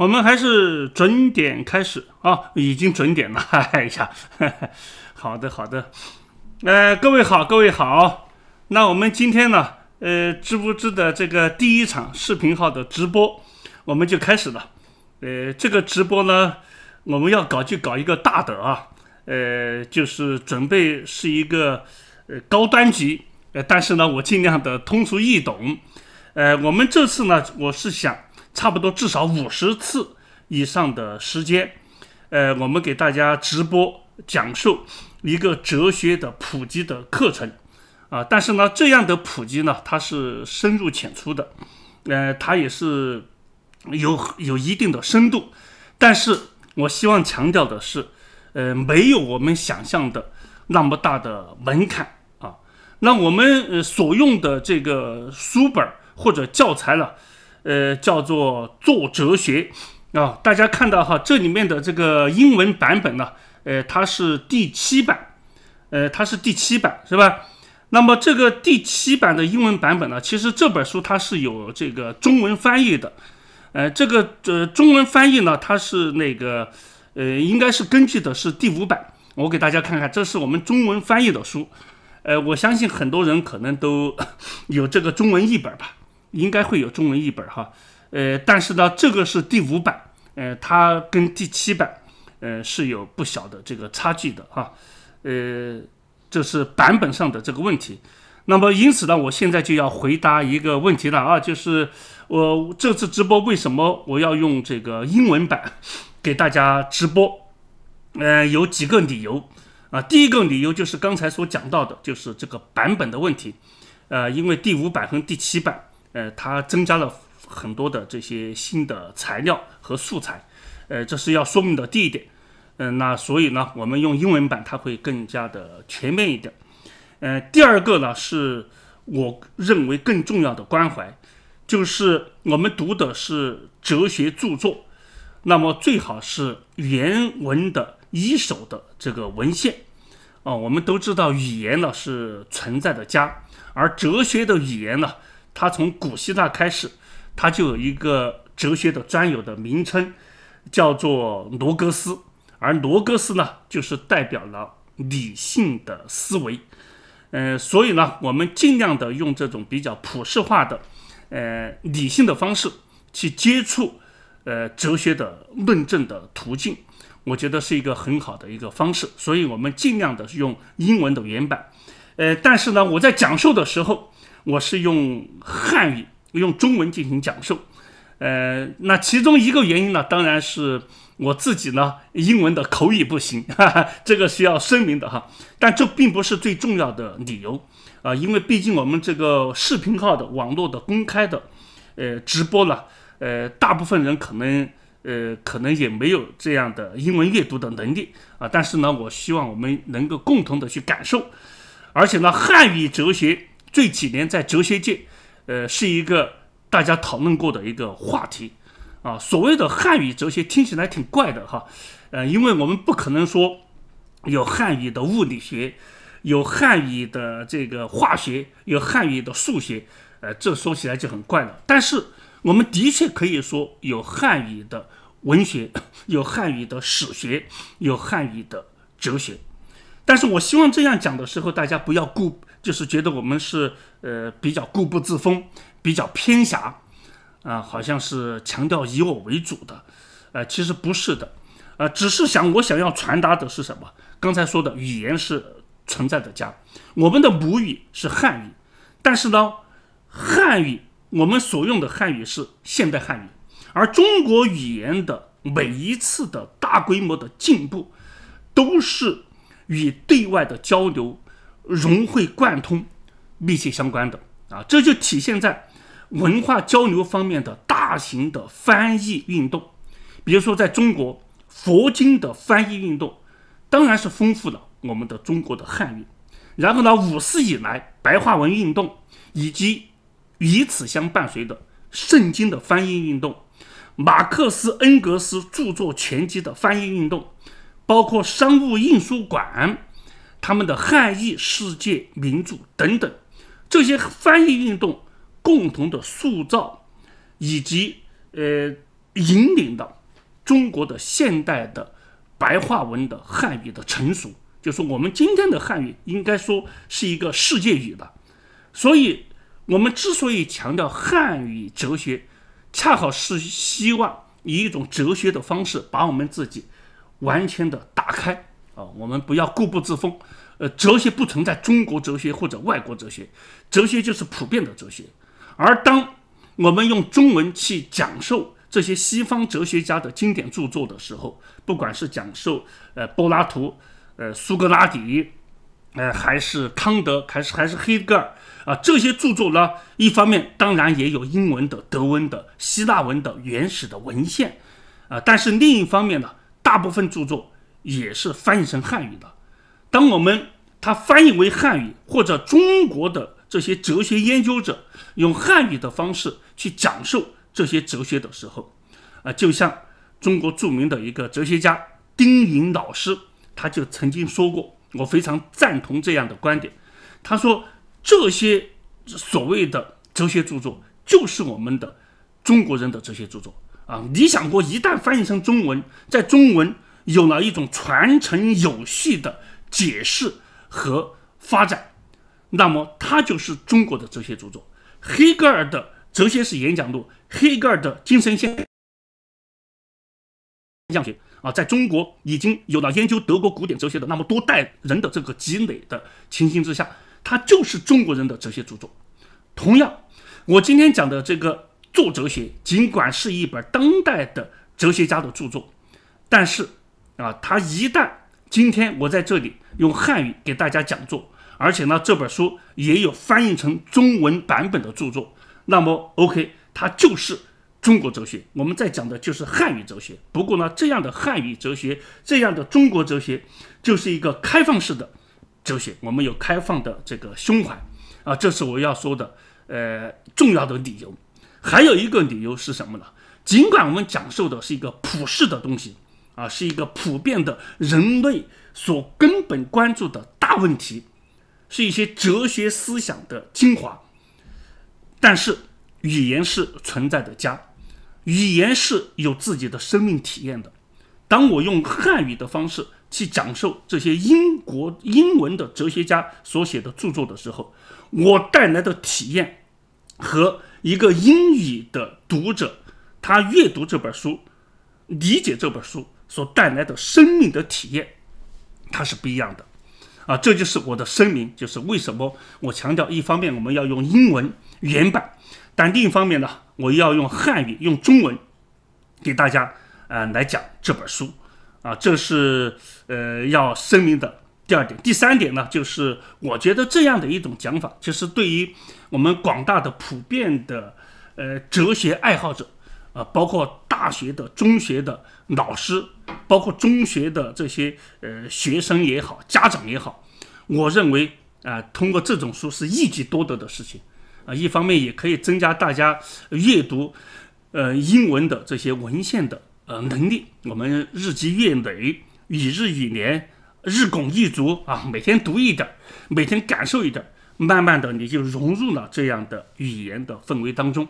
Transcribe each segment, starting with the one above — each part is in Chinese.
我们还是准点开始啊，已经准点了。哎呀，好的好的。呃，各位好，各位好。那我们今天呢，呃，知不知的这个第一场视频号的直播，我们就开始了。呃，这个直播呢，我们要搞就搞一个大的啊。呃，就是准备是一个呃高端级，呃，但是呢，我尽量的通俗易懂。呃，我们这次呢，我是想。差不多至少五十次以上的时间，呃，我们给大家直播讲授一个哲学的普及的课程，啊，但是呢，这样的普及呢，它是深入浅出的，呃，它也是有有一定的深度，但是我希望强调的是，呃，没有我们想象的那么大的门槛啊，那我们所用的这个书本或者教材了。呃，叫做做哲学啊，大家看到哈，这里面的这个英文版本呢，呃，它是第七版，呃，它是第七版，是吧？那么这个第七版的英文版本呢，其实这本书它是有这个中文翻译的，呃，这个呃中文翻译呢，它是那个呃，应该是根据的是第五版。我给大家看看，这是我们中文翻译的书，呃，我相信很多人可能都 有这个中文译本吧。应该会有中文译本哈，呃，但是呢，这个是第五版，呃，它跟第七版，呃，是有不小的这个差距的哈，呃，这是版本上的这个问题。那么因此呢，我现在就要回答一个问题了啊，就是我这次直播为什么我要用这个英文版 给大家直播？呃，有几个理由啊。第一个理由就是刚才所讲到的，就是这个版本的问题，呃，因为第五版和第七版。呃，它增加了很多的这些新的材料和素材，呃，这是要说明的第一点。嗯，那所以呢，我们用英文版它会更加的全面一点。呃，第二个呢，是我认为更重要的关怀，就是我们读的是哲学著作，那么最好是原文的一手的这个文献。啊，我们都知道语言呢是存在的家，而哲学的语言呢。它从古希腊开始，它就有一个哲学的专有的名称，叫做罗格斯，而罗格斯呢，就是代表了理性的思维。呃，所以呢，我们尽量的用这种比较普世化的，呃，理性的方式去接触，呃，哲学的论证的途径，我觉得是一个很好的一个方式。所以我们尽量的用英文的原版，呃，但是呢，我在讲授的时候。我是用汉语、用中文进行讲授，呃，那其中一个原因呢，当然是我自己呢，英文的口语不行，哈哈，这个需要声明的哈。但这并不是最重要的理由啊，因为毕竟我们这个视频号的网络的公开的，呃，直播呢，呃，大部分人可能，呃，可能也没有这样的英文阅读的能力啊。但是呢，我希望我们能够共同的去感受，而且呢，汉语哲学。这几年在哲学界，呃，是一个大家讨论过的一个话题，啊，所谓的汉语哲学听起来挺怪的哈，呃，因为我们不可能说有汉语的物理学，有汉语的这个化学，有汉语的数学，呃，这说起来就很怪了。但是我们的确可以说有汉语的文学，有汉语的史学，有汉语的哲学。但是我希望这样讲的时候，大家不要顾。就是觉得我们是呃比较固步自封，比较偏狭，啊，好像是强调以我为主的，呃，其实不是的，呃，只是想我想要传达的是什么？刚才说的语言是存在的家，我们的母语是汉语，但是呢，汉语我们所用的汉语是现代汉语，而中国语言的每一次的大规模的进步，都是与对外的交流。融会贯通，密切相关的啊，这就体现在文化交流方面的大型的翻译运动，比如说在中国佛经的翻译运动，当然是丰富了我们的中国的汉语。然后呢，五四以来白话文运动以及与此相伴随的圣经的翻译运动、马克思恩格斯著作全集的翻译运动，包括商务印书馆。他们的汉译世界名著等等，这些翻译运动共同的塑造以及呃引领的中国的现代的白话文的汉语的成熟，就是我们今天的汉语应该说是一个世界语了。所以，我们之所以强调汉语哲学，恰好是希望以一种哲学的方式把我们自己完全的打开。我们不要固步自封，呃，哲学不存在中国哲学或者外国哲学，哲学就是普遍的哲学。而当我们用中文去讲授这些西方哲学家的经典著作的时候，不管是讲授呃柏拉图、呃苏格拉底、呃还是康德，还是还是黑格尔啊这些著作呢，一方面当然也有英文的、德文的、希腊文的原始的文献啊，但是另一方面呢，大部分著作。也是翻译成汉语的。当我们他翻译为汉语，或者中国的这些哲学研究者用汉语的方式去讲授这些哲学的时候，啊，就像中国著名的一个哲学家丁颖老师，他就曾经说过，我非常赞同这样的观点。他说，这些所谓的哲学著作就是我们的中国人的哲学著作啊。你想过，一旦翻译成中文，在中文。有了一种传承有序的解释和发展，那么它就是中国的哲学著作。黑格尔的《哲学史演讲录》、黑格尔的精神现象学啊，在中国已经有了研究德国古典哲学的那么多代人的这个积累的情形之下，它就是中国人的哲学著作。同样，我今天讲的这个《做哲学》，尽管是一本当代的哲学家的著作，但是。啊，他一旦今天我在这里用汉语给大家讲座，而且呢这本书也有翻译成中文版本的著作，那么 OK，它就是中国哲学。我们在讲的就是汉语哲学。不过呢，这样的汉语哲学，这样的中国哲学，就是一个开放式的哲学。我们有开放的这个胸怀啊，这是我要说的呃重要的理由。还有一个理由是什么呢？尽管我们讲授的是一个普世的东西。啊，是一个普遍的、人类所根本关注的大问题，是一些哲学思想的精华。但是，语言是存在的家，语言是有自己的生命体验的。当我用汉语的方式去讲授这些英国英文的哲学家所写的著作的时候，我带来的体验和一个英语的读者他阅读这本书、理解这本书。所带来的生命的体验，它是不一样的，啊，这就是我的声明，就是为什么我强调一方面我们要用英文原版，但另一方面呢，我要用汉语用中文给大家呃来讲这本书，啊，这是呃要声明的第二点，第三点呢，就是我觉得这样的一种讲法，就是对于我们广大的普遍的呃哲学爱好者，啊，包括大学的、中学的老师。包括中学的这些呃学生也好，家长也好，我认为啊，通过这种书是一举多得的事情啊。一方面也可以增加大家阅读呃英文的这些文献的呃能力。我们日积月累，以日以年，日拱一卒啊，每天读一点，每天感受一点，慢慢的你就融入了这样的语言的氛围当中。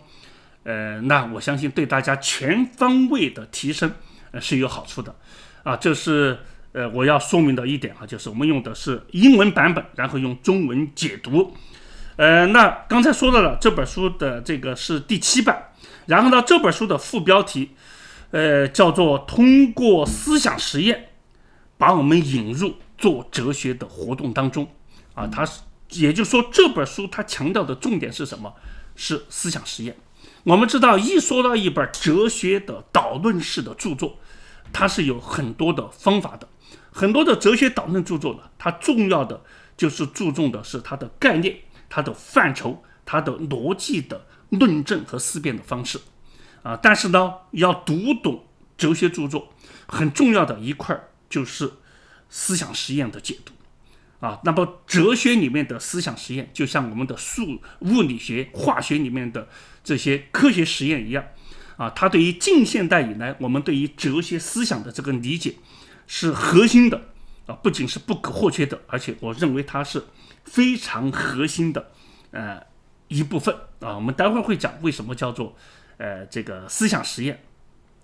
呃，那我相信对大家全方位的提升。是有好处的，啊，这是呃我要说明的一点哈，就是我们用的是英文版本，然后用中文解读，呃，那刚才说到了这本书的这个是第七版，然后呢这本书的副标题，呃，叫做通过思想实验，把我们引入做哲学的活动当中，啊，它也就是说这本书它强调的重点是什么？是思想实验。我们知道，一说到一本哲学的导论式的著作，它是有很多的方法的，很多的哲学导论著作呢，它重要的就是注重的是它的概念、它的范畴、它的逻辑的论证和思辨的方式，啊，但是呢，要读懂哲学著作，很重要的一块就是思想实验的解读，啊，那么哲学里面的思想实验，就像我们的数、物理学、化学里面的。这些科学实验一样，啊，它对于近现代以来我们对于哲学思想的这个理解是核心的，啊，不仅是不可或缺的，而且我认为它是非常核心的，呃，一部分啊。我们待会儿会讲为什么叫做呃这个思想实验，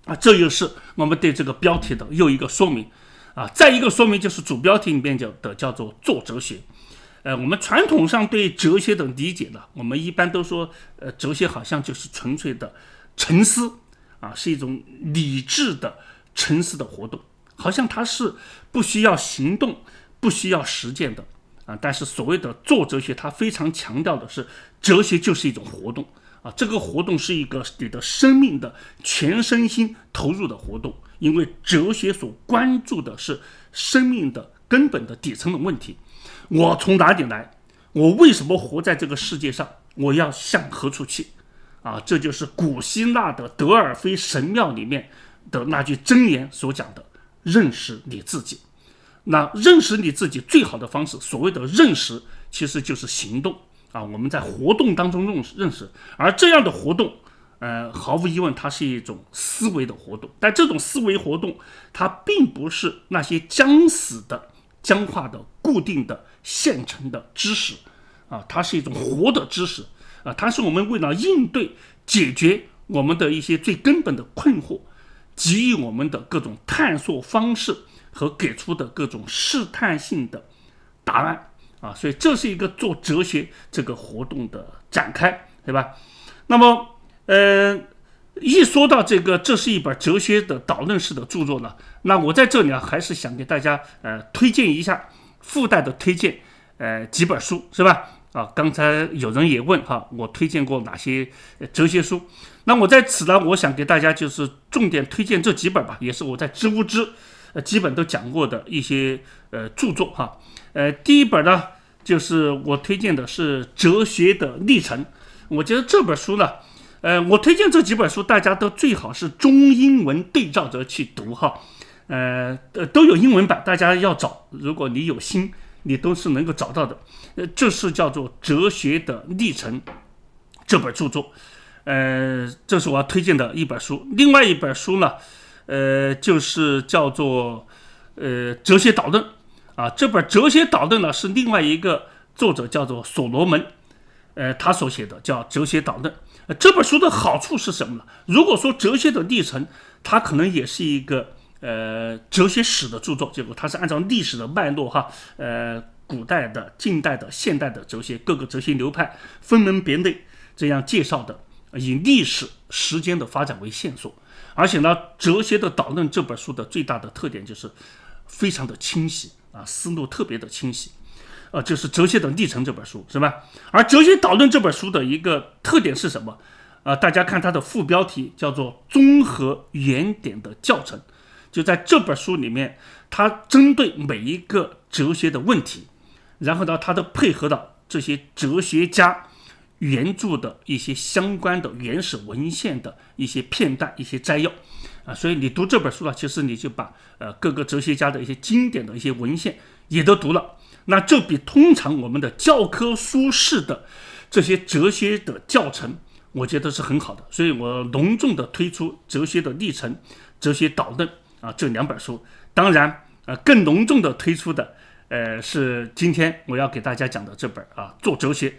啊，这就是我们对这个标题的又一个说明，啊，再一个说明就是主标题里面讲的叫做做哲学。呃，我们传统上对哲学的理解呢，我们一般都说，呃，哲学好像就是纯粹的沉思啊，是一种理智的沉思的活动，好像它是不需要行动、不需要实践的啊。但是所谓的做哲学，它非常强调的是，哲学就是一种活动啊，这个活动是一个你的生命的全身心投入的活动，因为哲学所关注的是生命的根本的底层的问题。我从哪里来？我为什么活在这个世界上？我要向何处去？啊，这就是古希腊的德尔菲神庙里面的那句箴言所讲的：认识你自己。那认识你自己最好的方式，所谓的认识，其实就是行动啊。我们在活动当中认识认识，而这样的活动，呃，毫无疑问，它是一种思维的活动。但这种思维活动，它并不是那些僵死的、僵化的。固定的现成的知识，啊，它是一种活的知识，啊，它是我们为了应对、解决我们的一些最根本的困惑，给予我们的各种探索方式和给出的各种试探性的答案，啊，所以这是一个做哲学这个活动的展开，对吧？那么，呃，一说到这个，这是一本哲学的导论式的著作呢，那我在这里啊，还是想给大家呃推荐一下。附带的推荐，呃，几本书是吧？啊，刚才有人也问哈，我推荐过哪些哲学书？那我在此呢，我想给大家就是重点推荐这几本吧，也是我在知乎知基本都讲过的一些呃著作哈。呃，第一本呢，就是我推荐的是《哲学的历程》，我觉得这本书呢，呃，我推荐这几本书，大家都最好是中英文对照着去读哈。呃，都有英文版，大家要找，如果你有心，你都是能够找到的。呃，这是叫做《哲学的历程》这本著作，呃，这是我要推荐的一本书。另外一本书呢，呃，就是叫做《呃哲学导论》啊，这本《哲学导论》呢是另外一个作者叫做所罗门，呃，他所写的叫《哲学导论》。这本书的好处是什么呢？如果说《哲学的历程》，它可能也是一个。呃，哲学史的著作，结果它是按照历史的脉络，哈，呃，古代的、近代的、现代的哲学，各个哲学流派分门别类这样介绍的，以历史时间的发展为线索。而且呢，《哲学的导论》这本书的最大的特点就是非常的清晰啊，思路特别的清晰，呃，就是哲学的历程这本书是吧？而《哲学导论》这本书的一个特点是什么？啊，大家看它的副标题叫做“综合原点的教程”。就在这本书里面，他针对每一个哲学的问题，然后呢，他都配合到这些哲学家原著的一些相关的原始文献的一些片段、一些摘要啊。所以你读这本书呢，其实你就把呃各个哲学家的一些经典的一些文献也都读了。那这比通常我们的教科书式的这些哲学的教程，我觉得是很好的。所以我隆重的推出《哲学的历程》《哲学导论》。啊，这两本书，当然，呃，更隆重的推出的，呃，是今天我要给大家讲的这本啊，做哲学，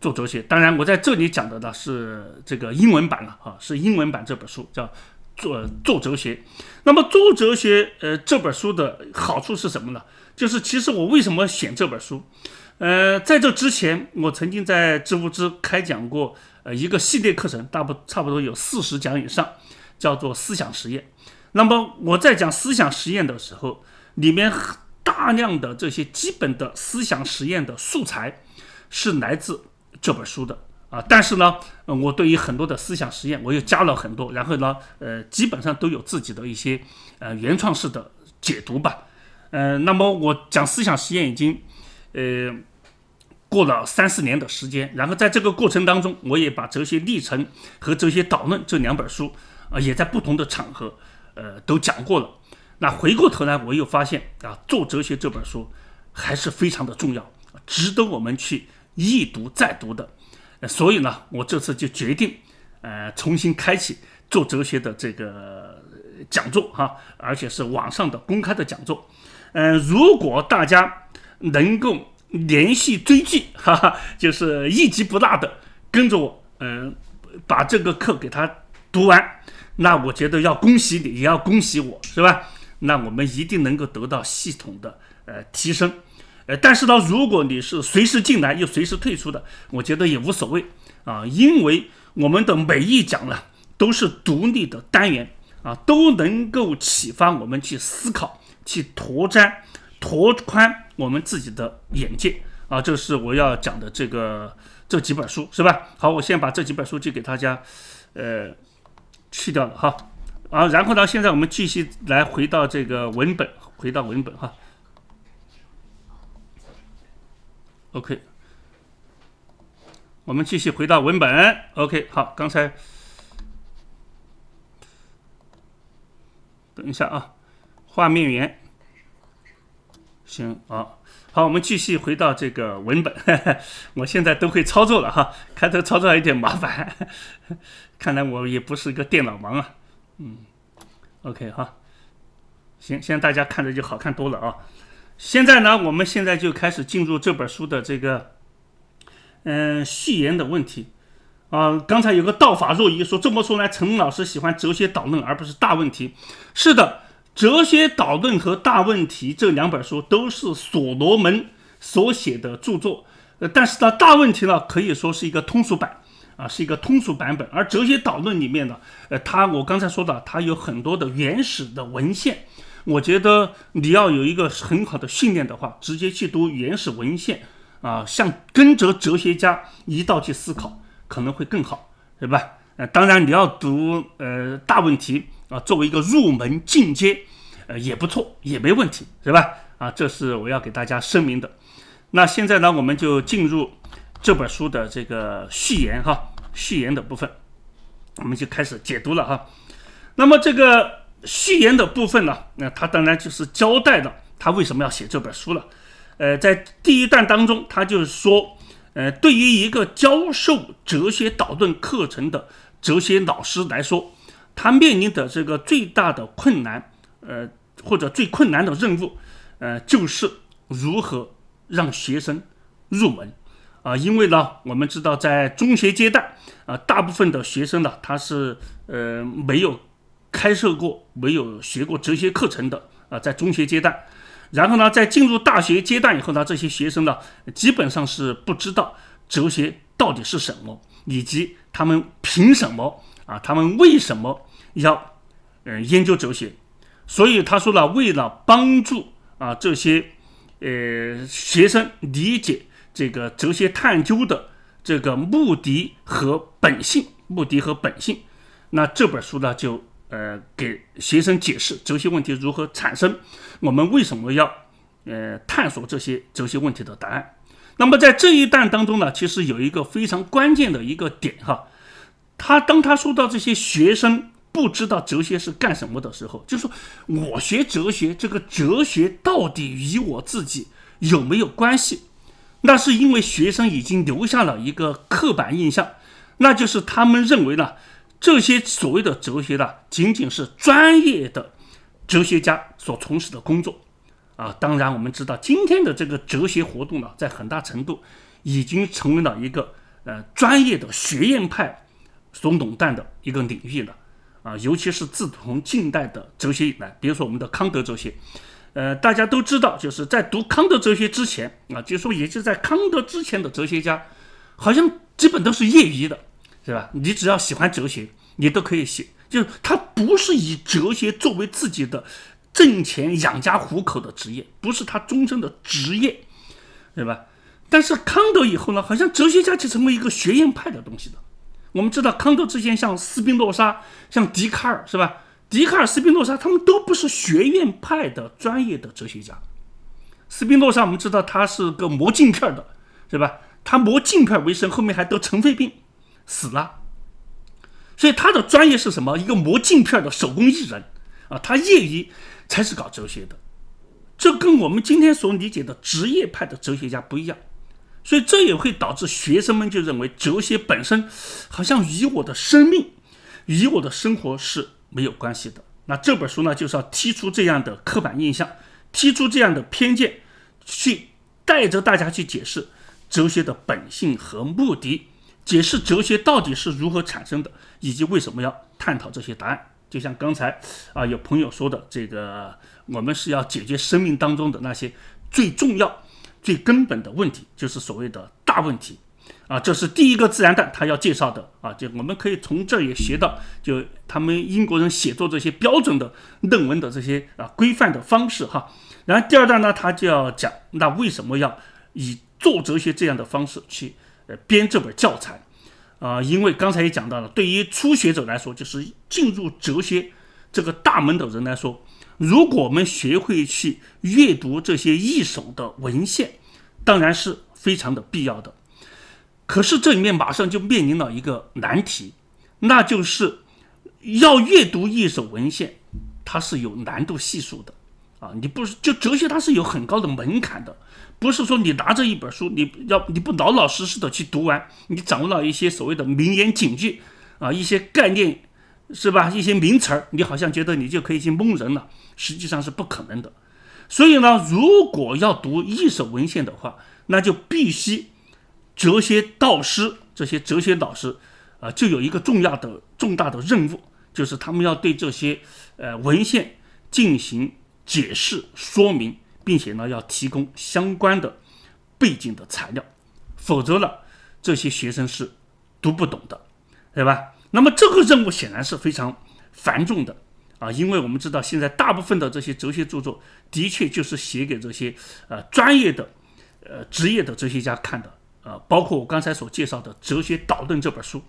做哲学。当然，我在这里讲的呢是这个英文版了，哈，是英文版这本书叫《做做哲学》。那么《做哲学》呃，这本书的好处是什么呢？就是其实我为什么选这本书？呃，在这之前，我曾经在知乎知开讲过呃一个系列课程，大不差不多有四十讲以上，叫做《思想实验》。那么我在讲思想实验的时候，里面大量的这些基本的思想实验的素材是来自这本书的啊。但是呢，我对于很多的思想实验，我又加了很多，然后呢，呃，基本上都有自己的一些呃原创式的解读吧。嗯，那么我讲思想实验已经呃过了三四年的时间，然后在这个过程当中，我也把《哲学历程》和《哲学导论》这两本书啊，也在不同的场合。呃，都讲过了。那回过头来，我又发现啊，做哲学这本书还是非常的重要，值得我们去一读再读的。呃，所以呢，我这次就决定，呃，重新开启做哲学的这个讲座哈，而且是网上的公开的讲座。嗯，如果大家能够连续追剧，哈哈，就是一集不落的跟着我，嗯，把这个课给他读完。那我觉得要恭喜你，也要恭喜我，是吧？那我们一定能够得到系统的呃提升，呃，但是呢，如果你是随时进来又随时退出的，我觉得也无所谓啊，因为我们的每一讲呢都是独立的单元啊，都能够启发我们去思考，去拓展、拓宽我们自己的眼界啊。这是我要讲的这个这几本书，是吧？好，我先把这几本书就给大家，呃。去掉了哈，啊，然后呢？现在我们继续来回到这个文本，回到文本哈。OK，我们继续回到文本。OK，好，刚才等一下啊，画面源行啊。好，我们继续回到这个文本。我现在都会操作了哈，开头操作有点麻烦，看来我也不是一个电脑盲啊。嗯，OK 哈，行，现在大家看着就好看多了啊。现在呢，我们现在就开始进入这本书的这个嗯序言的问题啊。刚才有个道法若愚说，这么说来，陈老师喜欢哲学导论而不是大问题。是的。《哲学导论》和《大问题》这两本书都是所罗门所写的著作，呃，但是呢，《大问题》呢可以说是一个通俗版，啊，是一个通俗版本。而《哲学导论》里面呢，呃，它我刚才说的，它有很多的原始的文献，我觉得你要有一个很好的训练的话，直接去读原始文献，啊，像跟着哲学家一道去思考，可能会更好，对吧？呃，当然你要读，呃，《大问题》。啊，作为一个入门进阶，呃，也不错，也没问题，是吧？啊，这是我要给大家声明的。那现在呢，我们就进入这本书的这个序言哈，序言的部分，我们就开始解读了哈。那么这个序言的部分呢，那他当然就是交代了他为什么要写这本书了。呃，在第一段当中，他就是说，呃，对于一个教授哲学导论课程的哲学老师来说。他面临的这个最大的困难，呃，或者最困难的任务，呃，就是如何让学生入门啊。因为呢，我们知道在中学阶段啊，大部分的学生呢，他是呃没有开设过、没有学过哲学课程的啊。在中学阶段，然后呢，在进入大学阶段以后呢，这些学生呢，基本上是不知道哲学到底是什么，以及他们凭什么啊，他们为什么。要嗯研究哲学，所以他说了，为了帮助啊这些呃学生理解这个哲学探究的这个目的和本性，目的和本性，那这本书呢就呃给学生解释哲学问题如何产生，我们为什么要呃探索这些哲学问题的答案。那么在这一段当中呢，其实有一个非常关键的一个点哈，他当他说到这些学生。不知道哲学是干什么的时候，就是说我学哲学，这个哲学到底与我自己有没有关系？那是因为学生已经留下了一个刻板印象，那就是他们认为呢，这些所谓的哲学呢，仅仅是专业的哲学家所从事的工作啊。当然，我们知道今天的这个哲学活动呢，在很大程度已经成为了一个呃专业的学院派所垄断的一个领域了。啊，尤其是自从近代的哲学以来，比如说我们的康德哲学，呃，大家都知道，就是在读康德哲学之前，啊，就说，也就是在康德之前的哲学家，好像基本都是业余的，对吧？你只要喜欢哲学，你都可以写，就是他不是以哲学作为自己的挣钱养家糊口的职业，不是他终身的职业，对吧？但是康德以后呢，好像哲学家就成为一个学院派的东西了。我们知道康德之前像斯宾诺莎，像笛卡尔是吧？笛卡尔、斯宾诺莎，他们都不是学院派的专业的哲学家。斯宾诺莎，我们知道他是个磨镜片的，是吧？他磨镜片为生，后面还得尘肺病死了。所以他的专业是什么？一个磨镜片的手工艺人啊，他业余才是搞哲学的。这跟我们今天所理解的职业派的哲学家不一样。所以这也会导致学生们就认为哲学本身好像与我的生命、与我的生活是没有关系的。那这本书呢，就是要提出这样的刻板印象，提出这样的偏见，去带着大家去解释哲学的本性和目的，解释哲学到底是如何产生的，以及为什么要探讨这些答案。就像刚才啊，有朋友说的，这个我们是要解决生命当中的那些最重要。最根本的问题就是所谓的大问题，啊，这是第一个自然段他要介绍的啊，就我们可以从这也学到，就他们英国人写作这些标准的论文的这些啊规范的方式哈。然后第二段呢，他就要讲那为什么要以做哲学这样的方式去呃编这本教材，啊，因为刚才也讲到了，对于初学者来说，就是进入哲学这个大门的人来说。如果我们学会去阅读这些一手的文献，当然是非常的必要的。可是这里面马上就面临了一个难题，那就是要阅读一手文献，它是有难度系数的。啊，你不是就哲学它是有很高的门槛的，不是说你拿着一本书，你要你不老老实实的去读完，你掌握了一些所谓的名言警句啊，一些概念。是吧？一些名词儿，你好像觉得你就可以去蒙人了，实际上是不可能的。所以呢，如果要读一手文献的话，那就必须，哲学导师这些哲学导师，啊，就有一个重要的重大的任务，就是他们要对这些呃文献进行解释说明，并且呢要提供相关的背景的材料，否则呢这些学生是读不懂的，对吧？那么这个任务显然是非常繁重的啊，因为我们知道现在大部分的这些哲学著作，的确就是写给这些呃专业的、呃职业的哲学家看的啊，包括我刚才所介绍的《哲学导论》这本书，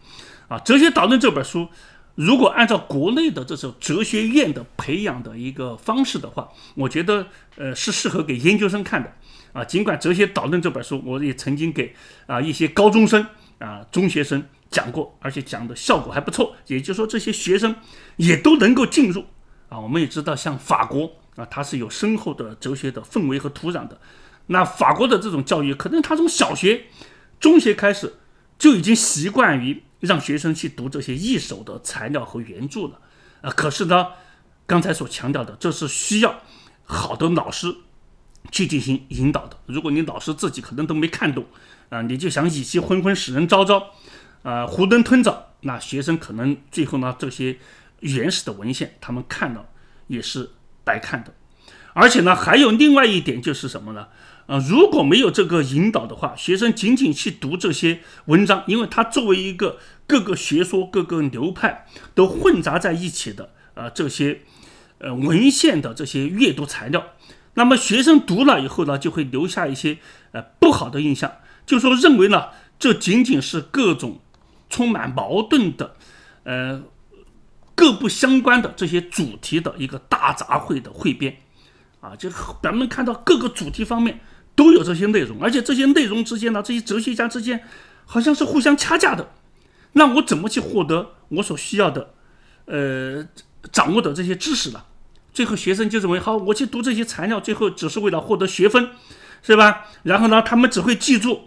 啊，《哲学导论》这本书如果按照国内的这种哲学院的培养的一个方式的话，我觉得呃是适合给研究生看的啊，尽管《哲学导论》这本书我也曾经给啊一些高中生啊中学生。讲过，而且讲的效果还不错。也就是说，这些学生也都能够进入啊。我们也知道，像法国啊，它是有深厚的哲学的氛围和土壤的。那法国的这种教育，可能他从小学、中学开始就已经习惯于让学生去读这些一手的材料和原著了。啊，可是呢，刚才所强调的，这是需要好的老师去进行引导的。如果你老师自己可能都没看懂啊，你就想以其昏昏使人昭昭。呃，囫囵吞枣，那学生可能最后呢，这些原始的文献他们看了也是白看的，而且呢，还有另外一点就是什么呢？呃，如果没有这个引导的话，学生仅仅去读这些文章，因为它作为一个各个学说、各个流派都混杂在一起的，呃，这些呃文献的这些阅读材料，那么学生读了以后呢，就会留下一些呃不好的印象，就说认为呢，这仅仅是各种。充满矛盾的，呃，各不相关的这些主题的一个大杂烩的汇编，啊，就咱们看到各个主题方面都有这些内容，而且这些内容之间呢，这些哲学家之间好像是互相掐架的，那我怎么去获得我所需要的，呃，掌握的这些知识呢？最后学生就认为，好，我去读这些材料，最后只是为了获得学分，是吧？然后呢，他们只会记住。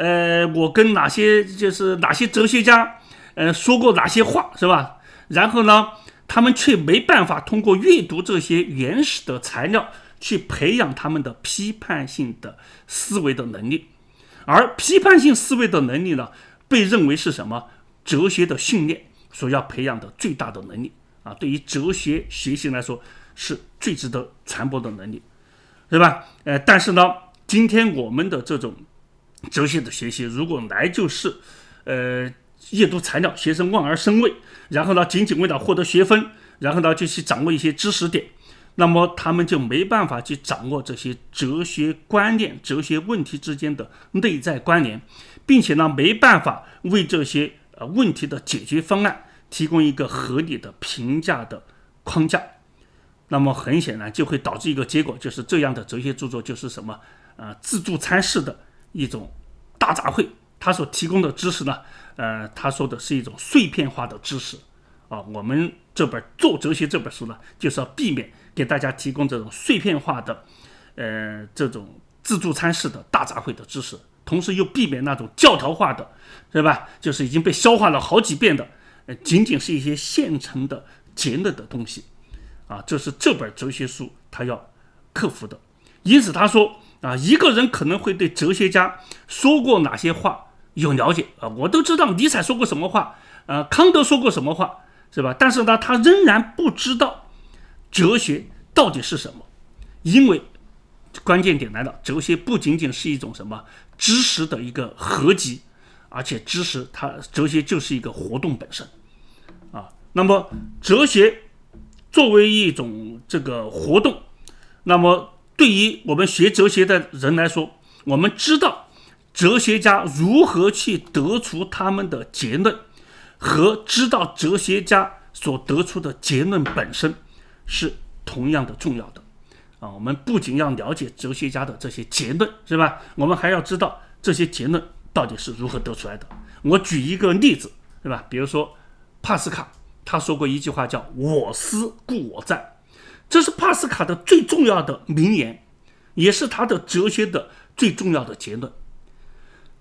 呃，我跟哪些就是哪些哲学家，呃，说过哪些话是吧？然后呢，他们却没办法通过阅读这些原始的材料去培养他们的批判性的思维的能力，而批判性思维的能力呢，被认为是什么？哲学的训练所要培养的最大的能力啊，对于哲学学习来说是最值得传播的能力，对吧？呃，但是呢，今天我们的这种。哲学的学习，如果来就是，呃，阅读材料，学生望而生畏，然后呢，仅仅为了获得学分，然后呢，就去掌握一些知识点，那么他们就没办法去掌握这些哲学观念、哲学问题之间的内在关联，并且呢，没办法为这些呃问题的解决方案提供一个合理的评价的框架。那么很显然就会导致一个结果，就是这样的哲学著作就是什么啊，自助餐式的。一种大杂烩，他所提供的知识呢？呃，他说的是一种碎片化的知识啊。我们这本做哲学这本书呢，就是要避免给大家提供这种碎片化的，呃，这种自助餐式的大杂烩的知识，同时又避免那种教条化的，对吧？就是已经被消化了好几遍的，呃，仅仅是一些现成的结论的东西啊。这是这本哲学书他要克服的，因此他说。啊，一个人可能会对哲学家说过哪些话有了解啊？我都知道尼采说过什么话，呃，康德说过什么话，是吧？但是呢，他仍然不知道哲学到底是什么，因为关键点来了，哲学不仅仅是一种什么知识的一个合集，而且知识它哲学就是一个活动本身，啊，那么哲学作为一种这个活动，那么。对于我们学哲学的人来说，我们知道哲学家如何去得出他们的结论，和知道哲学家所得出的结论本身是同样的重要的。啊，我们不仅要了解哲学家的这些结论，是吧？我们还要知道这些结论到底是如何得出来的。我举一个例子，是吧？比如说，帕斯卡他说过一句话，叫我思故我在。这是帕斯卡的最重要的名言，也是他的哲学的最重要的结论。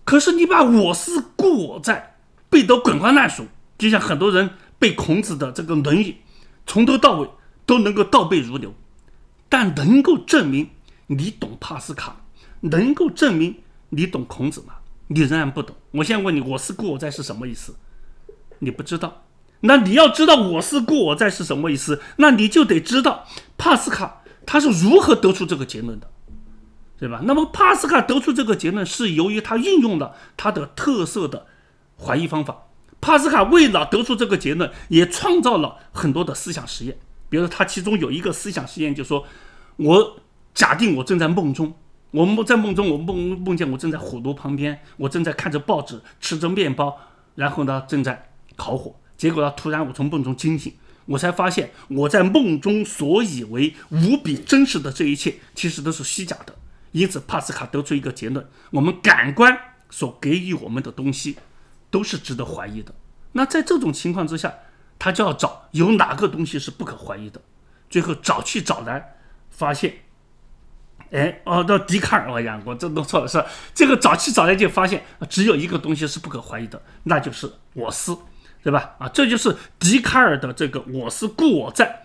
可是，你把“我思故我在”背得滚瓜烂熟，就像很多人背孔子的这个《论语》，从头到尾都能够倒背如流。但能够证明你懂帕斯卡，能够证明你懂孔子吗？你仍然不懂。我先问你，“我思故我在”是什么意思？你不知道。那你要知道我是故我在是什么意思？那你就得知道帕斯卡他是如何得出这个结论的，对吧？那么帕斯卡得出这个结论是由于他运用了他的特色的怀疑方法。帕斯卡为了得出这个结论，也创造了很多的思想实验。比如说，他其中有一个思想实验，就说：我假定我正在梦中，我们在梦中，我梦梦见我正在火炉旁边，我正在看着报纸，吃着面包，然后呢，正在烤火。结果他突然我从梦中惊醒，我才发现我在梦中所以为无比真实的这一切，其实都是虚假的。因此，帕斯卡得出一个结论：我们感官所给予我们的东西，都是值得怀疑的。那在这种情况之下，他就要找有哪个东西是不可怀疑的。最后，找去找来，发现，哎，哦，到笛卡尔，我讲过这弄错了，是，这个找去找来就发现，只有一个东西是不可怀疑的，那就是我思。对吧？啊，这就是笛卡尔的这个“我是故我在”。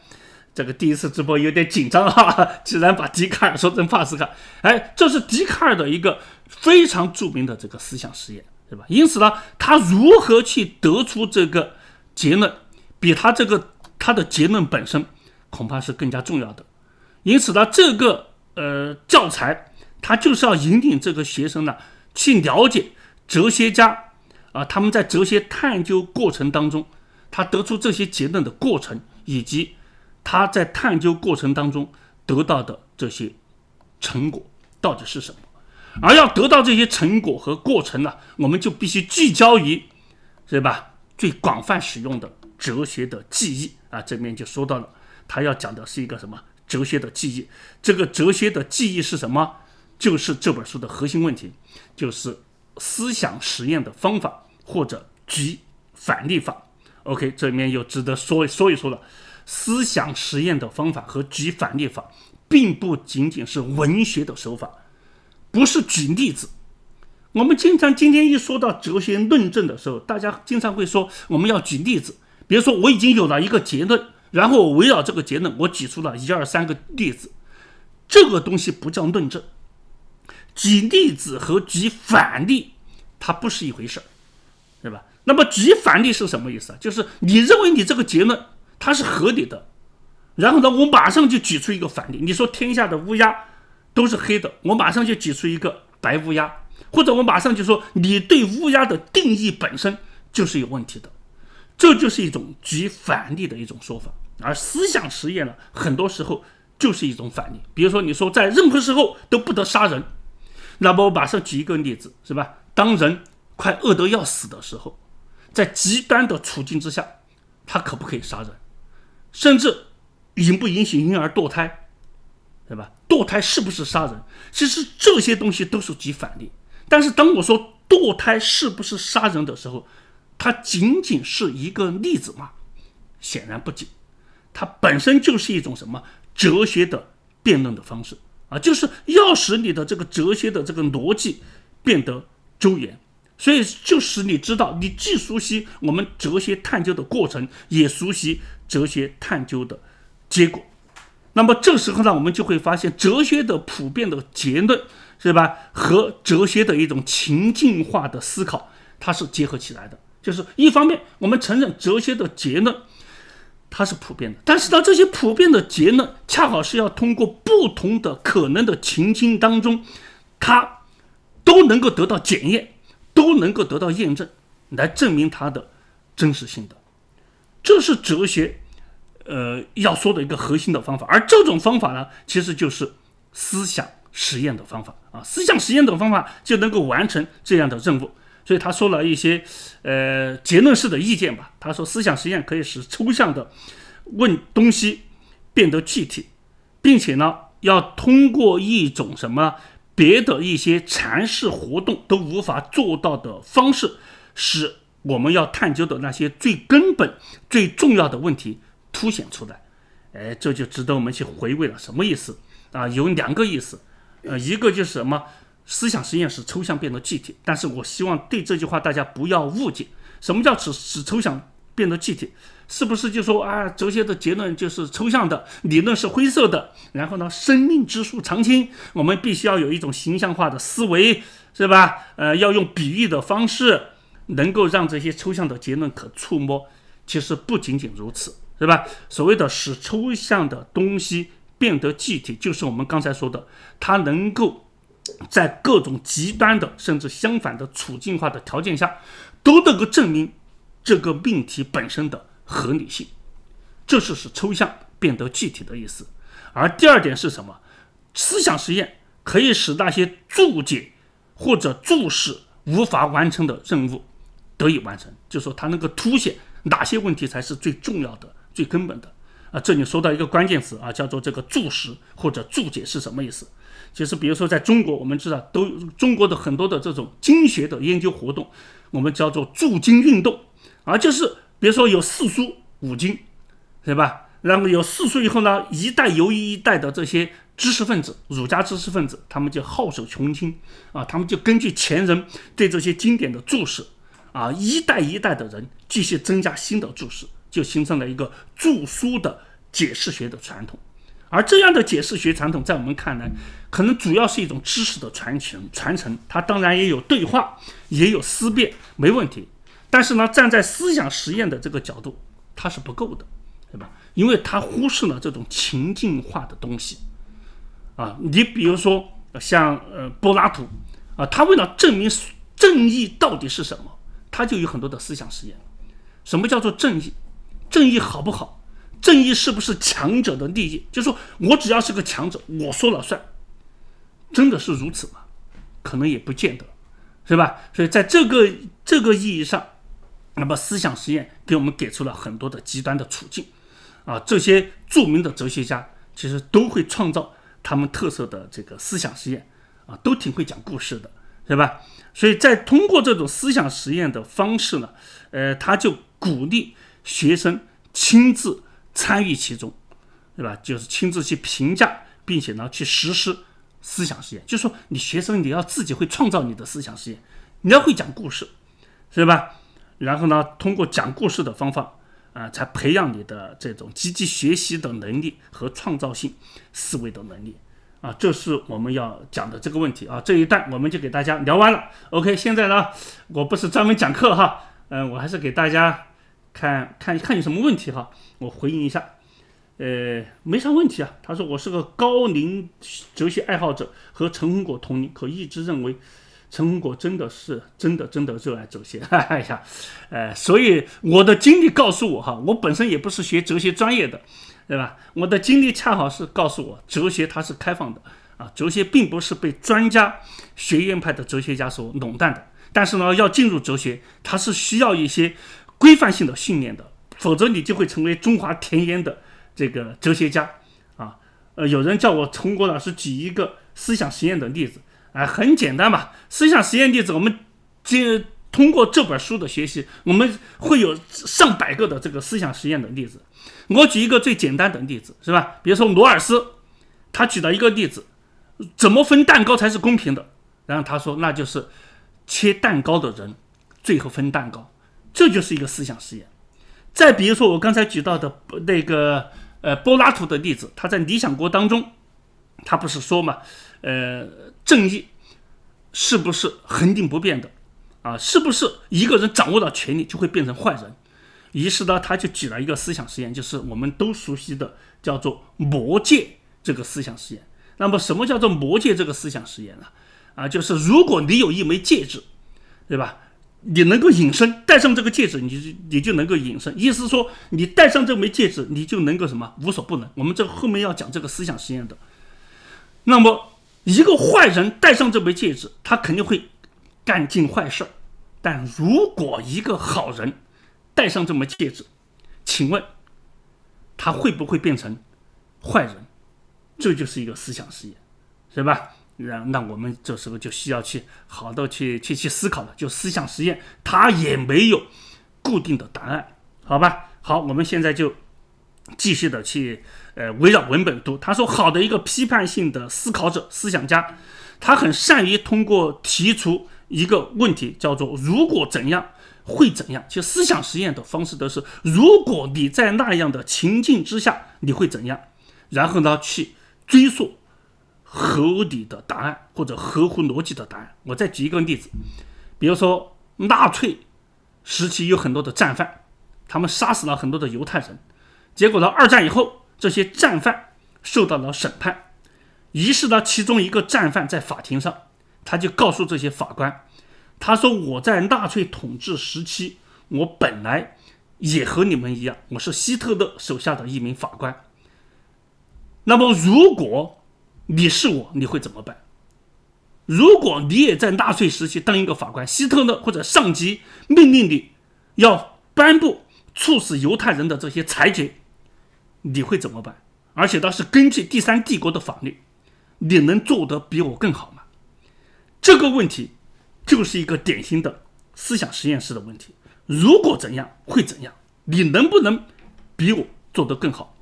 这个第一次直播有点紧张哈。既然把笛卡尔说成帕斯卡，哎，这是笛卡尔的一个非常著名的这个思想实验，对吧？因此呢，他如何去得出这个结论，比他这个他的结论本身恐怕是更加重要的。因此呢，这个呃教材，他就是要引领这个学生呢去了解哲学家。啊，他们在哲学探究过程当中，他得出这些结论的过程，以及他在探究过程当中得到的这些成果到底是什么？而要得到这些成果和过程呢，我们就必须聚焦于，对吧？最广泛使用的哲学的记忆啊，这面就说到了，他要讲的是一个什么哲学的记忆？这个哲学的记忆是什么？就是这本书的核心问题，就是思想实验的方法。或者举反例法，OK，这里面有值得说一说一说了。思想实验的方法和举反例法，并不仅仅是文学的手法，不是举例子。我们经常今天一说到哲学论证的时候，大家经常会说我们要举例子，比如说我已经有了一个结论，然后围绕这个结论我举出了一二三个例子，这个东西不叫论证。举例子和举反例，它不是一回事儿。对吧？那么举反例是什么意思啊？就是你认为你这个结论它是合理的，然后呢，我马上就举出一个反例。你说天下的乌鸦都是黑的，我马上就举出一个白乌鸦，或者我马上就说你对乌鸦的定义本身就是有问题的，这就是一种举反例的一种说法。而思想实验呢，很多时候就是一种反例。比如说你说在任何时候都不得杀人，那么我马上举一个例子，是吧？当人。快饿得要死的时候，在极端的处境之下，他可不可以杀人？甚至允不允许婴儿堕胎，对吧？堕胎是不是杀人？其实这些东西都是极反例。但是当我说堕胎是不是杀人的时候，它仅仅是一个例子吗？显然不仅，它本身就是一种什么哲学的辩论的方式啊！就是要使你的这个哲学的这个逻辑变得周延。所以，就使你知道，你既熟悉我们哲学探究的过程，也熟悉哲学探究的结果。那么这时候呢，我们就会发现，哲学的普遍的结论，是吧？和哲学的一种情境化的思考，它是结合起来的。就是一方面，我们承认哲学的结论它是普遍的，但是当这些普遍的结论恰好是要通过不同的可能的情境当中，它都能够得到检验。都能够得到验证，来证明它的真实性。的，这是哲学，呃，要说的一个核心的方法。而这种方法呢，其实就是思想实验的方法啊。思想实验的方法就能够完成这样的任务。所以他说了一些，呃，结论式的意见吧。他说，思想实验可以使抽象的问东西变得具体，并且呢，要通过一种什么？别的一些尝试活动都无法做到的方式，使我们要探究的那些最根本、最重要的问题凸显出来。哎，这就值得我们去回味了。什么意思啊？有两个意思，呃，一个就是什么？思想实验使抽象变得具体。但是我希望对这句话大家不要误解。什么叫只使抽象？变得具体，是不是就说啊？哲学的结论就是抽象的，理论是灰色的。然后呢，生命之树常青，我们必须要有一种形象化的思维，是吧？呃，要用比喻的方式，能够让这些抽象的结论可触摸。其实不仅仅如此，是吧？所谓的使抽象的东西变得具体，就是我们刚才说的，它能够在各种极端的甚至相反的处境化的条件下，都能够证明。这个命题本身的合理性，这就是抽象变得具体的意思。而第二点是什么？思想实验可以使那些注解或者注释无法完成的任务得以完成，就说它能够凸显哪些问题才是最重要的、最根本的。啊，这里说到一个关键词啊，叫做这个注释或者注解是什么意思？就是比如说在中国，我们知道都中国的很多的这种经学的研究活动，我们叫做注经运动。而就是，比如说有四书五经，对吧？那么有四书以后呢，一代又一代的这些知识分子，儒家知识分子，他们就皓首穷经啊，他们就根据前人对这些经典的注释啊，一代一代的人继续增加新的注释，就形成了一个著书的解释学的传统。而这样的解释学传统，在我们看来，可能主要是一种知识的传承传承，它当然也有对话，也有思辨，没问题。但是呢，站在思想实验的这个角度，它是不够的，对吧？因为他忽视了这种情境化的东西，啊，你比如说像呃柏拉图啊，他为了证明正义到底是什么，他就有很多的思想实验。什么叫做正义？正义好不好？正义是不是强者的利益？就是说我只要是个强者，我说了算，真的是如此吗？可能也不见得，是吧？所以在这个这个意义上。那么思想实验给我们给出了很多的极端的处境，啊，这些著名的哲学家其实都会创造他们特色的这个思想实验，啊，都挺会讲故事的，对吧？所以在通过这种思想实验的方式呢，呃，他就鼓励学生亲自参与其中，对吧？就是亲自去评价，并且呢去实施思想实验。就说你学生你要自己会创造你的思想实验，你要会讲故事，是吧？然后呢，通过讲故事的方法，啊，才培养你的这种积极学习的能力和创造性思维的能力，啊，这是我们要讲的这个问题啊。这一段我们就给大家聊完了。OK，现在呢，我不是专门讲课哈，嗯，我还是给大家看看看有什么问题哈，我回应一下。呃，没啥问题啊。他说我是个高龄哲学爱好者，和陈红果同龄，可一直认为。陈国真的是真的真的热爱哲学，哎呀，呃，所以我的经历告诉我哈，我本身也不是学哲学专业的，对吧？我的经历恰好是告诉我，哲学它是开放的啊，哲学并不是被专家、学院派的哲学家所垄断的。但是呢，要进入哲学，它是需要一些规范性的训练的，否则你就会成为中华田园的这个哲学家啊。呃，有人叫我陈国老师举一个思想实验的例子。哎，很简单吧？思想实验例子，我们经通过这本书的学习，我们会有上百个的这个思想实验的例子。我举一个最简单的例子，是吧？比如说罗尔斯，他举了一个例子，怎么分蛋糕才是公平的？然后他说，那就是切蛋糕的人最后分蛋糕，这就是一个思想实验。再比如说我刚才举到的那个呃柏拉图的例子，他在《理想国》当中，他不是说嘛，呃。正义是不是恒定不变的啊？是不是一个人掌握到权力就会变成坏人？于是呢，他就举了一个思想实验，就是我们都熟悉的叫做“魔戒”这个思想实验。那么，什么叫做“魔戒”这个思想实验呢？啊，就是如果你有一枚戒指，对吧？你能够隐身，戴上这个戒指，你就你就能够隐身。意思说，你戴上这枚戒指，你就能够什么无所不能。我们这后面要讲这个思想实验的。那么。一个坏人戴上这枚戒指，他肯定会干尽坏事儿。但如果一个好人戴上这枚戒指，请问，他会不会变成坏人？这就是一个思想实验，是吧？那那我们这时候就需要去好的去去去思考了。就思想实验，它也没有固定的答案，好吧？好，我们现在就。继续的去，呃，围绕文本读。他说，好的一个批判性的思考者、思想家，他很善于通过提出一个问题，叫做“如果怎样会怎样”，其实思想实验的方式都是，如果你在那样的情境之下，你会怎样？然后呢，去追溯合理的答案或者合乎逻辑的答案。我再举一个例子，比如说纳粹时期有很多的战犯，他们杀死了很多的犹太人。结果到二战以后，这些战犯受到了审判。于是呢，其中一个战犯在法庭上，他就告诉这些法官：“他说我在纳粹统治时期，我本来也和你们一样，我是希特勒手下的一名法官。那么，如果你是我，你会怎么办？如果你也在纳粹时期当一个法官，希特勒或者上级命令你要颁布处死犹太人的这些裁决。”你会怎么办？而且它是根据第三帝国的法律，你能做得比我更好吗？这个问题就是一个典型的思想实验室的问题。如果怎样会怎样？你能不能比我做得更好？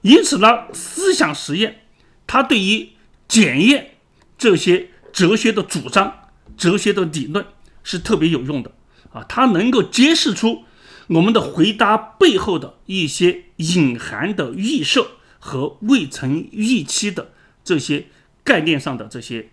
因此呢，思想实验它对于检验这些哲学的主张、哲学的理论是特别有用的啊！它能够揭示出我们的回答背后的一些。隐含的预设和未曾预期的这些概念上的这些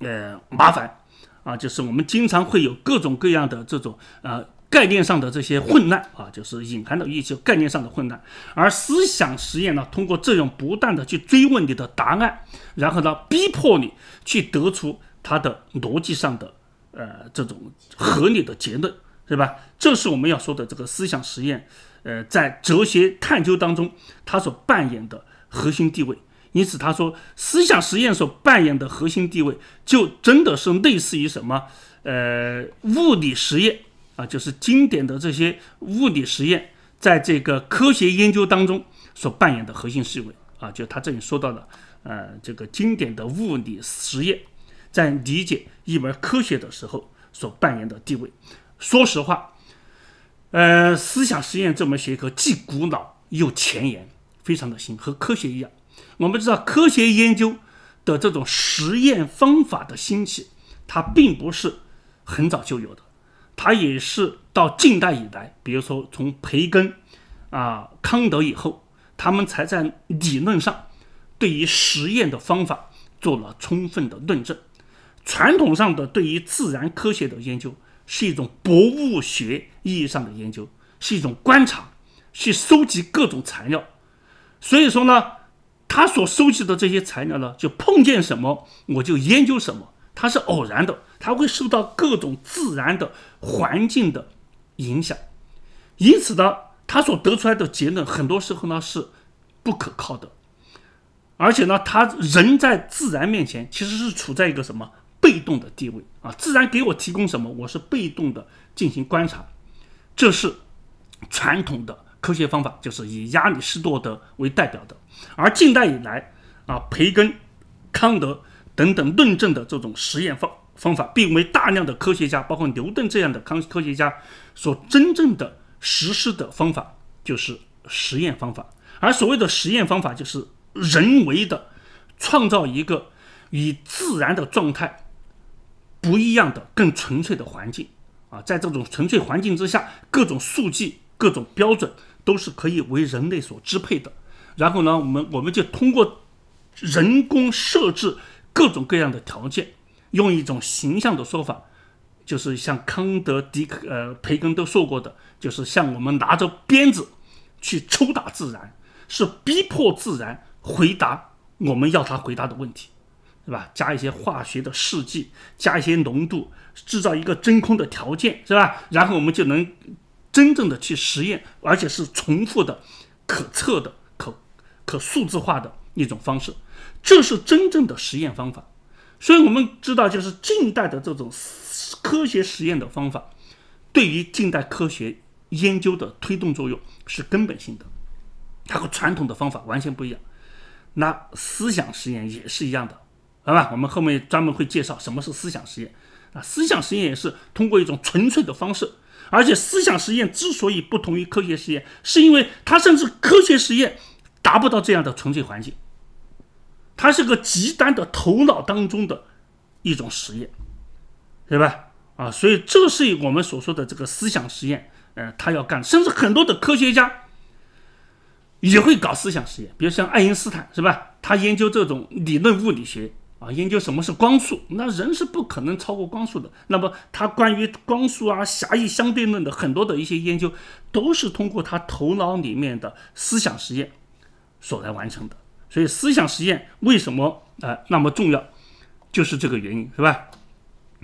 呃麻烦啊，就是我们经常会有各种各样的这种呃概念上的这些混乱啊，就是隐含的预期概念上的混乱。而思想实验呢，通过这样不断的去追问你的答案，然后呢，逼迫你去得出它的逻辑上的呃这种合理的结论，对吧？这是我们要说的这个思想实验。呃，在哲学探究当中，他所扮演的核心地位，因此他说，思想实验所扮演的核心地位，就真的是类似于什么？呃，物理实验啊，就是经典的这些物理实验，在这个科学研究当中所扮演的核心地位啊，就他这里说到的，呃，这个经典的物理实验，在理解一门科学的时候所扮演的地位，说实话。呃，思想实验这门学科既古老又前沿，非常的新，和科学一样。我们知道科学研究的这种实验方法的兴起，它并不是很早就有的，它也是到近代以来，比如说从培根啊、康德以后，他们才在理论上对于实验的方法做了充分的论证。传统上的对于自然科学的研究。是一种博物学意义上的研究，是一种观察，去收集各种材料。所以说呢，他所收集的这些材料呢，就碰见什么我就研究什么。它是偶然的，它会受到各种自然的环境的影响，因此呢，他所得出来的结论很多时候呢是不可靠的，而且呢，他人在自然面前其实是处在一个什么被动的地位。自然给我提供什么，我是被动的进行观察，这是传统的科学方法，就是以亚里士多德为代表的。而近代以来，啊，培根、康德等等论证的这种实验方方法，并为大量的科学家，包括牛顿这样的康科学家所真正的实施的方法就是实验方法。而所谓的实验方法，就是人为的创造一个与自然的状态。不一样的、更纯粹的环境，啊，在这种纯粹环境之下，各种数据、各种标准都是可以为人类所支配的。然后呢，我们我们就通过人工设置各种各样的条件，用一种形象的说法，就是像康德、迪呃、培根都说过的，就是像我们拿着鞭子去抽打自然，是逼迫自然回答我们要他回答的问题。是吧？加一些化学的试剂，加一些浓度，制造一个真空的条件，是吧？然后我们就能真正的去实验，而且是重复的、可测的、可可数字化的一种方式。这是真正的实验方法。所以我们知道，就是近代的这种科学实验的方法，对于近代科学研究的推动作用是根本性的。它和传统的方法完全不一样。那思想实验也是一样的。好吧，我们后面专门会介绍什么是思想实验。啊，思想实验也是通过一种纯粹的方式，而且思想实验之所以不同于科学实验，是因为它甚至科学实验达不到这样的纯粹环境。它是个极端的头脑当中的一种实验，对吧？啊，所以这是我们所说的这个思想实验。呃，他要干，甚至很多的科学家也会搞思想实验，比如像爱因斯坦，是吧？他研究这种理论物理学。啊，研究什么是光速，那人是不可能超过光速的。那么，他关于光速啊、狭义相对论的很多的一些研究，都是通过他头脑里面的思想实验所来完成的。所以，思想实验为什么啊那么重要？就是这个原因，是吧？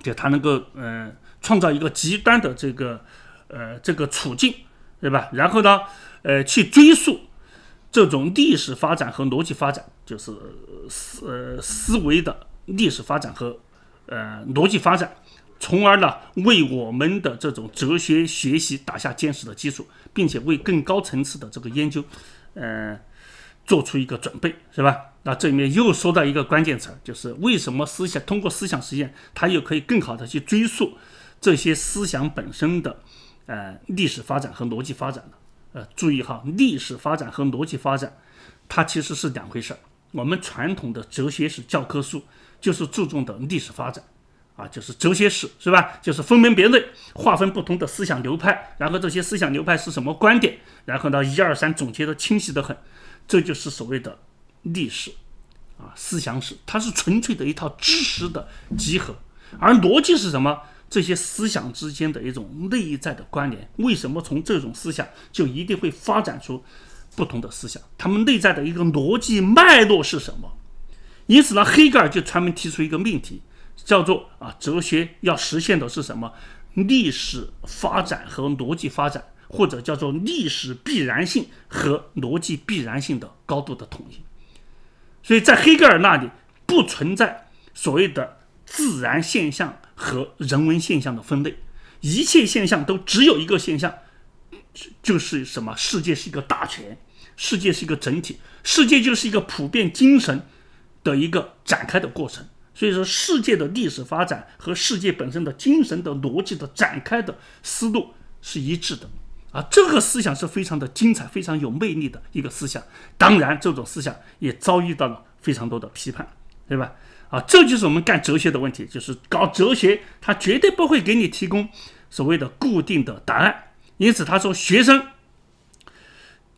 就他能够嗯创造一个极端的这个呃这个处境，对吧？然后呢呃去追溯这种历史发展和逻辑发展。就是思呃思维的历史发展和呃逻辑发展，从而呢为我们的这种哲学学习打下坚实的基础，并且为更高层次的这个研究，呃，做出一个准备，是吧？那这里面又说到一个关键词就是为什么思想通过思想实验，它又可以更好的去追溯这些思想本身的呃历史发展和逻辑发展呢？呃，注意哈，历史发展和逻辑发展，它其实是两回事儿。我们传统的哲学史教科书就是注重的历史发展，啊，就是哲学史是吧？就是分门别类，划分不同的思想流派，然后这些思想流派是什么观点，然后呢，一二三总结的清晰的很，这就是所谓的历史，啊，思想史，它是纯粹的一套知识的集合，而逻辑是什么？这些思想之间的一种内在的关联，为什么从这种思想就一定会发展出？不同的思想，他们内在的一个逻辑脉络是什么？因此呢，黑格尔就专门提出一个命题，叫做啊，哲学要实现的是什么？历史发展和逻辑发展，或者叫做历史必然性和逻辑必然性的高度的统一。所以在黑格尔那里，不存在所谓的自然现象和人文现象的分类，一切现象都只有一个现象。就是什么世界是一个大全，世界是一个整体，世界就是一个普遍精神的一个展开的过程。所以说，世界的历史发展和世界本身的精神的逻辑的展开的思路是一致的啊。这个思想是非常的精彩、非常有魅力的一个思想。当然，这种思想也遭遇到了非常多的批判，对吧？啊，这就是我们干哲学的问题，就是搞哲学，它绝对不会给你提供所谓的固定的答案。因此，他说：“学生，